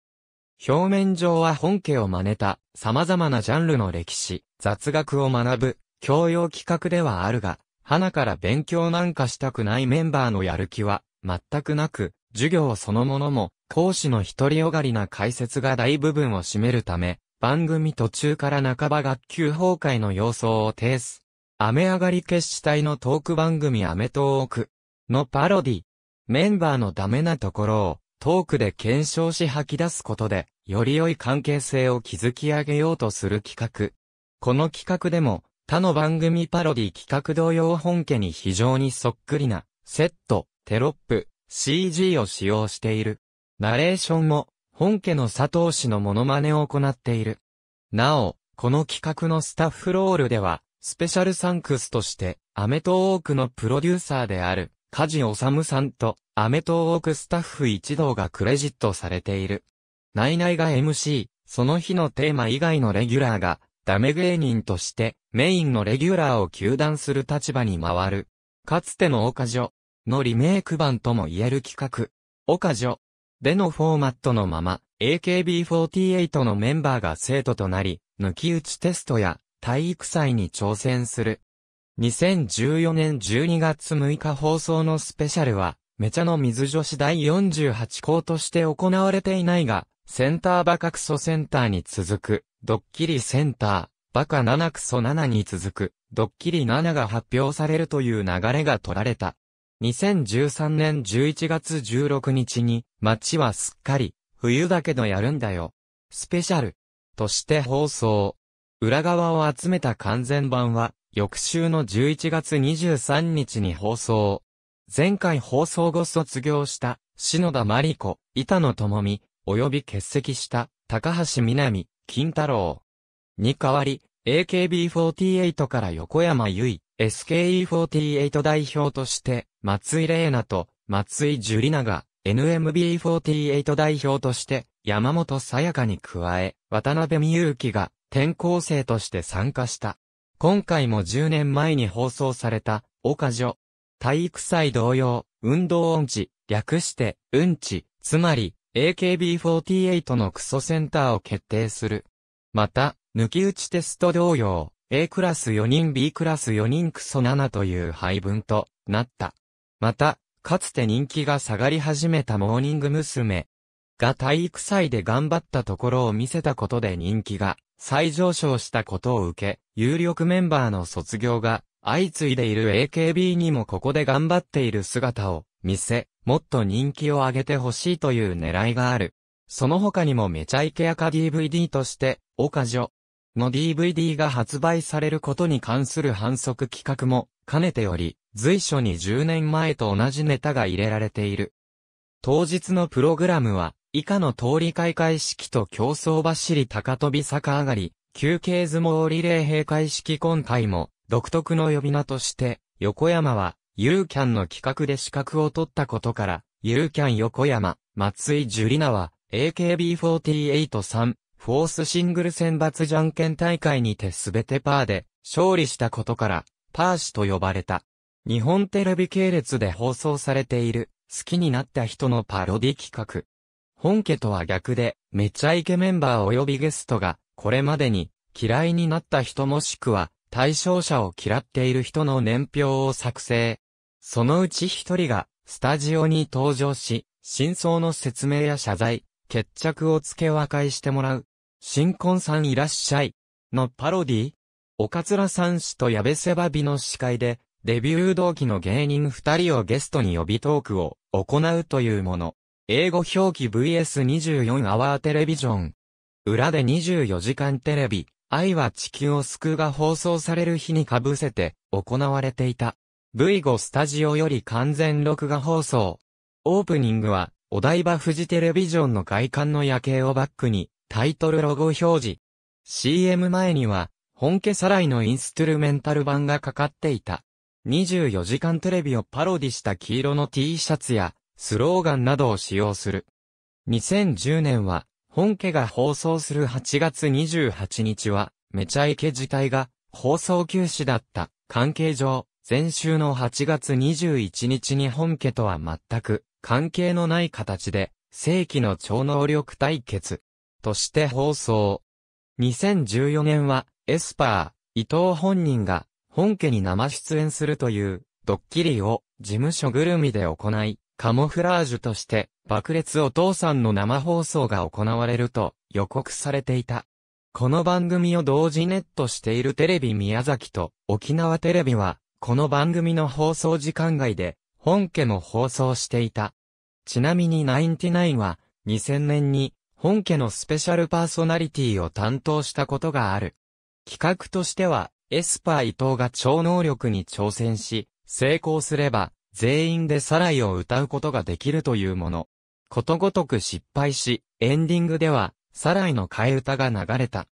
Speaker 1: 表面上は本家を真似た、様々なジャンルの歴史、雑学を学ぶ、教養企画ではあるが、花から勉強なんかしたくないメンバーのやる気は、全くなく、授業そのものも、講師の一人よがりな解説が大部分を占めるため、番組途中から半ば学級崩壊の様相を呈す。雨上がり決死隊のトーク番組アメトーークのパロディ。メンバーのダメなところをトークで検証し吐き出すことで、より良い関係性を築き上げようとする企画。この企画でも、他の番組パロディ企画同様本家に非常にそっくりな、セット、テロップ、CG を使用している。ナレーションも、本家の佐藤氏のモノマネを行っている。なお、この企画のスタッフロールでは、スペシャルサンクスとして、アメトーークのプロデューサーである、梶治さんと、アメトーークスタッフ一同がクレジットされている。ナイナイが MC、その日のテーマ以外のレギュラーが、ダメ芸人として、メインのレギュラーを休断する立場に回る。かつての岡女のリメイク版とも言える企画。岡女でのフォーマットのまま、AKB48 のメンバーが生徒となり、抜き打ちテストや体育祭に挑戦する。2014年12月6日放送のスペシャルは、めちゃの水女子第48校として行われていないが、センターバカクソセンターに続く、ドッキリセンター、バカ7クソ7に続く、ドッキリ7が発表されるという流れが取られた。2013年11月16日に、街はすっかり、冬だけどやるんだよ。スペシャル。として放送。裏側を集めた完全版は、翌週の11月23日に放送。前回放送後卒業した、篠田真理子、板野智美、及び欠席した、高橋みなみ、金太郎。に代わり、AKB48 から横山由依、SKE48 代表として、松井玲奈と松井樹里奈が NMB48 代表として山本さやかに加え渡辺美優紀が転校生として参加した。今回も10年前に放送された岡女。体育祭同様、運動音痴、略してうんち、つまり AKB48 のクソセンターを決定する。また、抜き打ちテスト同様、A クラス4人 B クラス4人クソ7という配分となった。また、かつて人気が下がり始めたモーニング娘。が体育祭で頑張ったところを見せたことで人気が再上昇したことを受け、有力メンバーの卒業が相次いでいる AKB にもここで頑張っている姿を見せ、もっと人気を上げてほしいという狙いがある。その他にもめちゃイケアカ DVD として、オカジョの DVD が発売されることに関する反則企画も兼ねており、随所に10年前と同じネタが入れられている。当日のプログラムは、以下の通り開会式と競争走り高飛び坂上がり、休憩相撲リレー閉会式今回も、独特の呼び名として、横山は、ユーキャンの企画で資格を取ったことから、ユーキャン横山、松井樹里奈は、AKB48 さん、フォースシングル選抜じゃんけん大会にてすべてパーで、勝利したことから、パー氏と呼ばれた。日本テレビ系列で放送されている、好きになった人のパロディ企画。本家とは逆で、めちゃイケメンバー及びゲストが、これまでに、嫌いになった人もしくは、対象者を嫌っている人の年表を作成。そのうち一人が、スタジオに登場し、真相の説明や謝罪、決着をつけ和解してもらう。新婚さんいらっしゃい。のパロディおかつらさん氏と矢部セバビの司会で、デビュー同期の芸人二人をゲストに呼びトークを行うというもの。英語表記 VS24 アワーテレビジョン。裏で24時間テレビ、愛は地球を救うが放送される日にかぶせて行われていた。V5 スタジオより完全録画放送。オープニングは、お台場フジテレビジョンの外観の夜景をバックに、タイトルロゴ表示。CM 前には、本家さらいのインストゥルメンタル版がかかっていた。24時間テレビをパロディした黄色の T シャツや、スローガンなどを使用する。2010年は、本家が放送する8月28日は、めちゃイケ自体が放送休止だった関係上、前週の8月21日に本家とは全く関係のない形で、正規の超能力対決として放送。2014年は、エスパー、伊藤本人が本家に生出演するというドッキリを事務所ぐるみで行い、カモフラージュとして爆裂お父さんの生放送が行われると予告されていた。この番組を同時ネットしているテレビ宮崎と沖縄テレビは、この番組の放送時間外で本家も放送していた。ちなみにナインティナインは2000年に本家のスペシャルパーソナリティを担当したことがある。企画としてはエスパー伊藤が超能力に挑戦し、成功すれば、全員でサライを歌うことができるというもの。ことごとく失敗し、エンディングでは、サライの替え歌が流れた。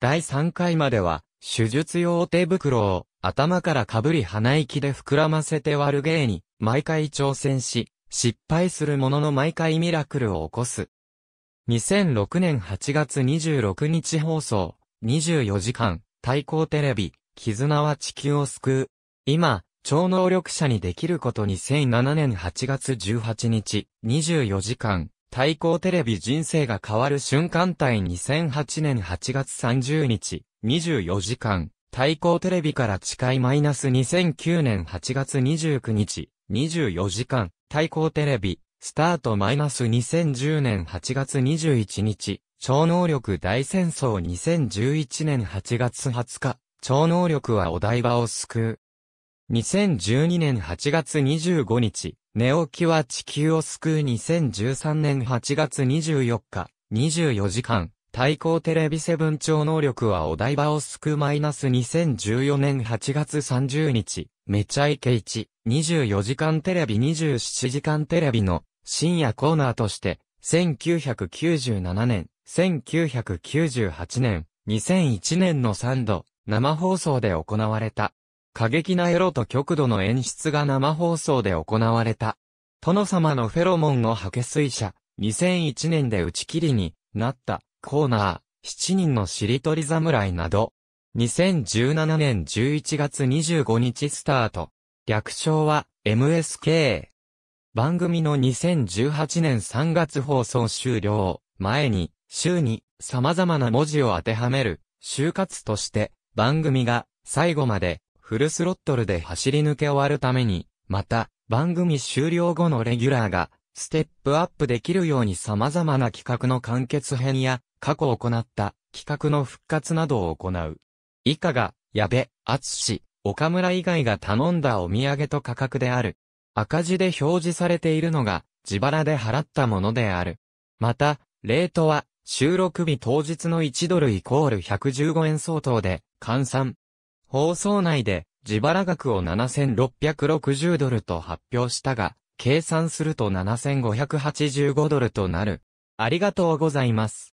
Speaker 1: 第3回までは、手術用手袋を頭からかぶり鼻息で膨らませて悪芸に毎回挑戦し、失敗するものの毎回ミラクルを起こす。2006年8月26日放送、24時間、対抗テレビ、絆は地球を救う。今、超能力者にできることに2007年8月18日、24時間、対抗テレビ人生が変わる瞬間帯2008年8月30日、24時間、対抗テレビから近いマイナス2009年8月29日、24時間、対抗テレビ、スタートマイナス2010年8月21日、超能力大戦争2011年8月20日、超能力はお台場を救う。2012年8月25日、寝起きは地球を救う2013年8月24日、24時間、対抗テレビセブン超能力はお台場を救うマイナス2014年8月30日、めちゃイケイチ、24時間テレビ27時間テレビの深夜コーナーとして、1997年、1998年、2001年の3度、生放送で行われた。過激なエロと極度の演出が生放送で行われた。殿様のフェロモンを吐け水車、2001年で打ち切りになったコーナー、7人のしりとり侍など、2017年11月25日スタート。略称は MSK。番組の2018年3月放送終了前に、週に様々な文字を当てはめる、就活として番組が最後までフルスロットルで走り抜け終わるために、また、番組終了後のレギュラーが、ステップアップできるように様々な企画の完結編や、過去行った企画の復活などを行う。以下が、矢部、厚岡村以外が頼んだお土産と価格である。赤字で表示されているのが、自腹で払ったものである。また、レートは、収録日当日の1ドルイコール115円相当で、換算。放送内で自腹額を7660ドルと発表したが、計算すると7585ドルとなる。ありがとうございます。